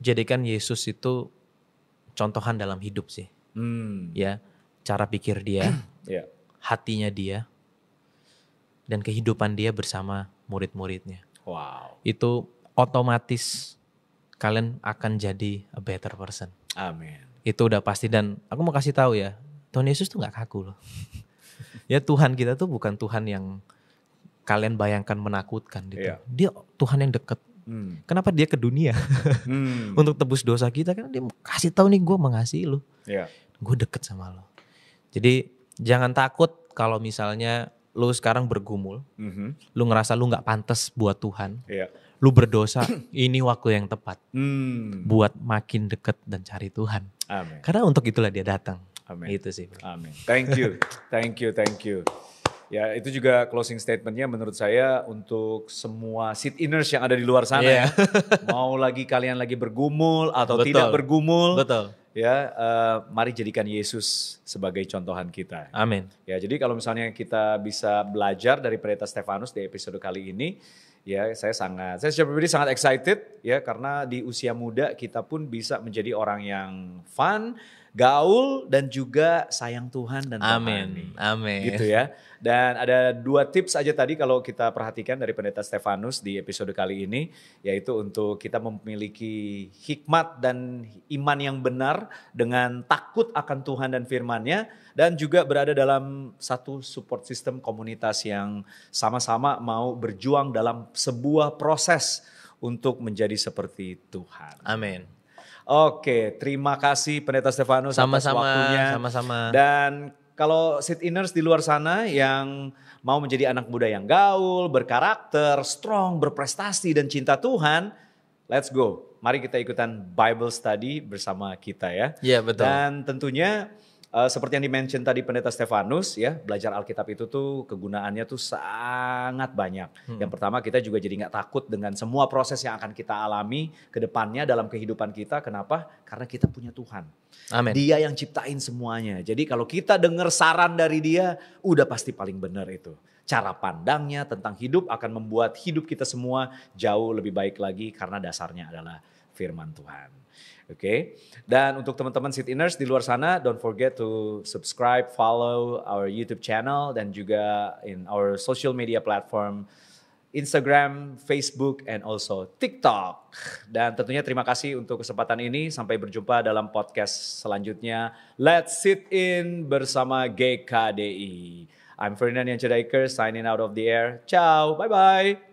Speaker 1: Jadikan Yesus itu contohan dalam hidup sih. Hmm. Ya, cara pikir dia, yeah. Ya. hatinya dia, dan kehidupan dia bersama murid-muridnya. Wow. Itu otomatis kalian akan jadi a better person. Amin. Itu udah pasti dan aku mau kasih tahu ya, Tuhan Yesus tuh nggak kaku loh. ya Tuhan kita tuh bukan Tuhan yang kalian bayangkan menakutkan gitu. Yeah. Dia Tuhan yang deket. Hmm. Kenapa dia ke dunia hmm. untuk tebus dosa kita? Karena dia kasih tahu nih gue mengasihi lo, yeah. gue deket sama lo. Jadi jangan takut kalau misalnya lo sekarang bergumul, mm -hmm. lo ngerasa lo nggak pantas buat Tuhan. Yeah lu berdosa ini waktu yang tepat hmm. buat makin deket dan cari Tuhan Amin. karena untuk itulah dia datang Amin. itu sih thank you thank you thank you ya itu juga closing statementnya menurut saya untuk semua seat inners yang ada di luar sana yeah. Ya. mau lagi kalian lagi bergumul atau betul. tidak bergumul betul ya uh, mari jadikan Yesus sebagai contohan kita. Amin. Ya jadi kalau misalnya kita bisa belajar dari Pendeta Stefanus di episode kali ini, Ya, saya sangat saya secara pribadi sangat excited ya karena di usia muda kita pun bisa menjadi orang yang fun, gaul dan juga sayang Tuhan dan Amin. Amin. Gitu ya. Dan ada dua tips aja tadi kalau kita perhatikan dari Pendeta Stefanus di episode kali ini yaitu untuk kita memiliki hikmat dan iman yang benar dengan takut akan Tuhan dan firman-Nya dan juga berada dalam satu support system komunitas yang sama-sama mau berjuang dalam sebuah proses untuk menjadi seperti Tuhan. Amin. Oke, terima kasih Pendeta Stefanus sama-sama, atas waktunya. Sama-sama. Dan kalau sit inners di luar sana yang mau menjadi anak muda yang gaul, berkarakter, strong, berprestasi dan cinta Tuhan, let's go. Mari kita ikutan Bible study bersama kita ya. Iya, betul. Dan tentunya Eh, seperti yang dimention tadi pendeta Stefanus ya belajar Alkitab itu tuh kegunaannya tuh sangat banyak. Hmm. Yang pertama kita juga jadi nggak takut dengan semua proses yang akan kita alami ke depannya dalam kehidupan kita. Kenapa? Karena kita punya Tuhan. Amen. Dia yang ciptain semuanya. Jadi kalau kita dengar saran dari dia, udah pasti paling benar itu. Cara pandangnya tentang hidup akan membuat hidup kita semua jauh lebih baik lagi karena dasarnya adalah firman Tuhan. Oke. Okay? Dan untuk teman-teman sit inners di luar sana don't forget to subscribe, follow our YouTube channel dan juga in our social media platform Instagram, Facebook, and also TikTok. Dan tentunya terima kasih untuk kesempatan ini. Sampai berjumpa dalam podcast selanjutnya. Let's sit in bersama GKDI. I'm Ferdinand Yancedaiker, signing out of the air. Ciao, bye-bye.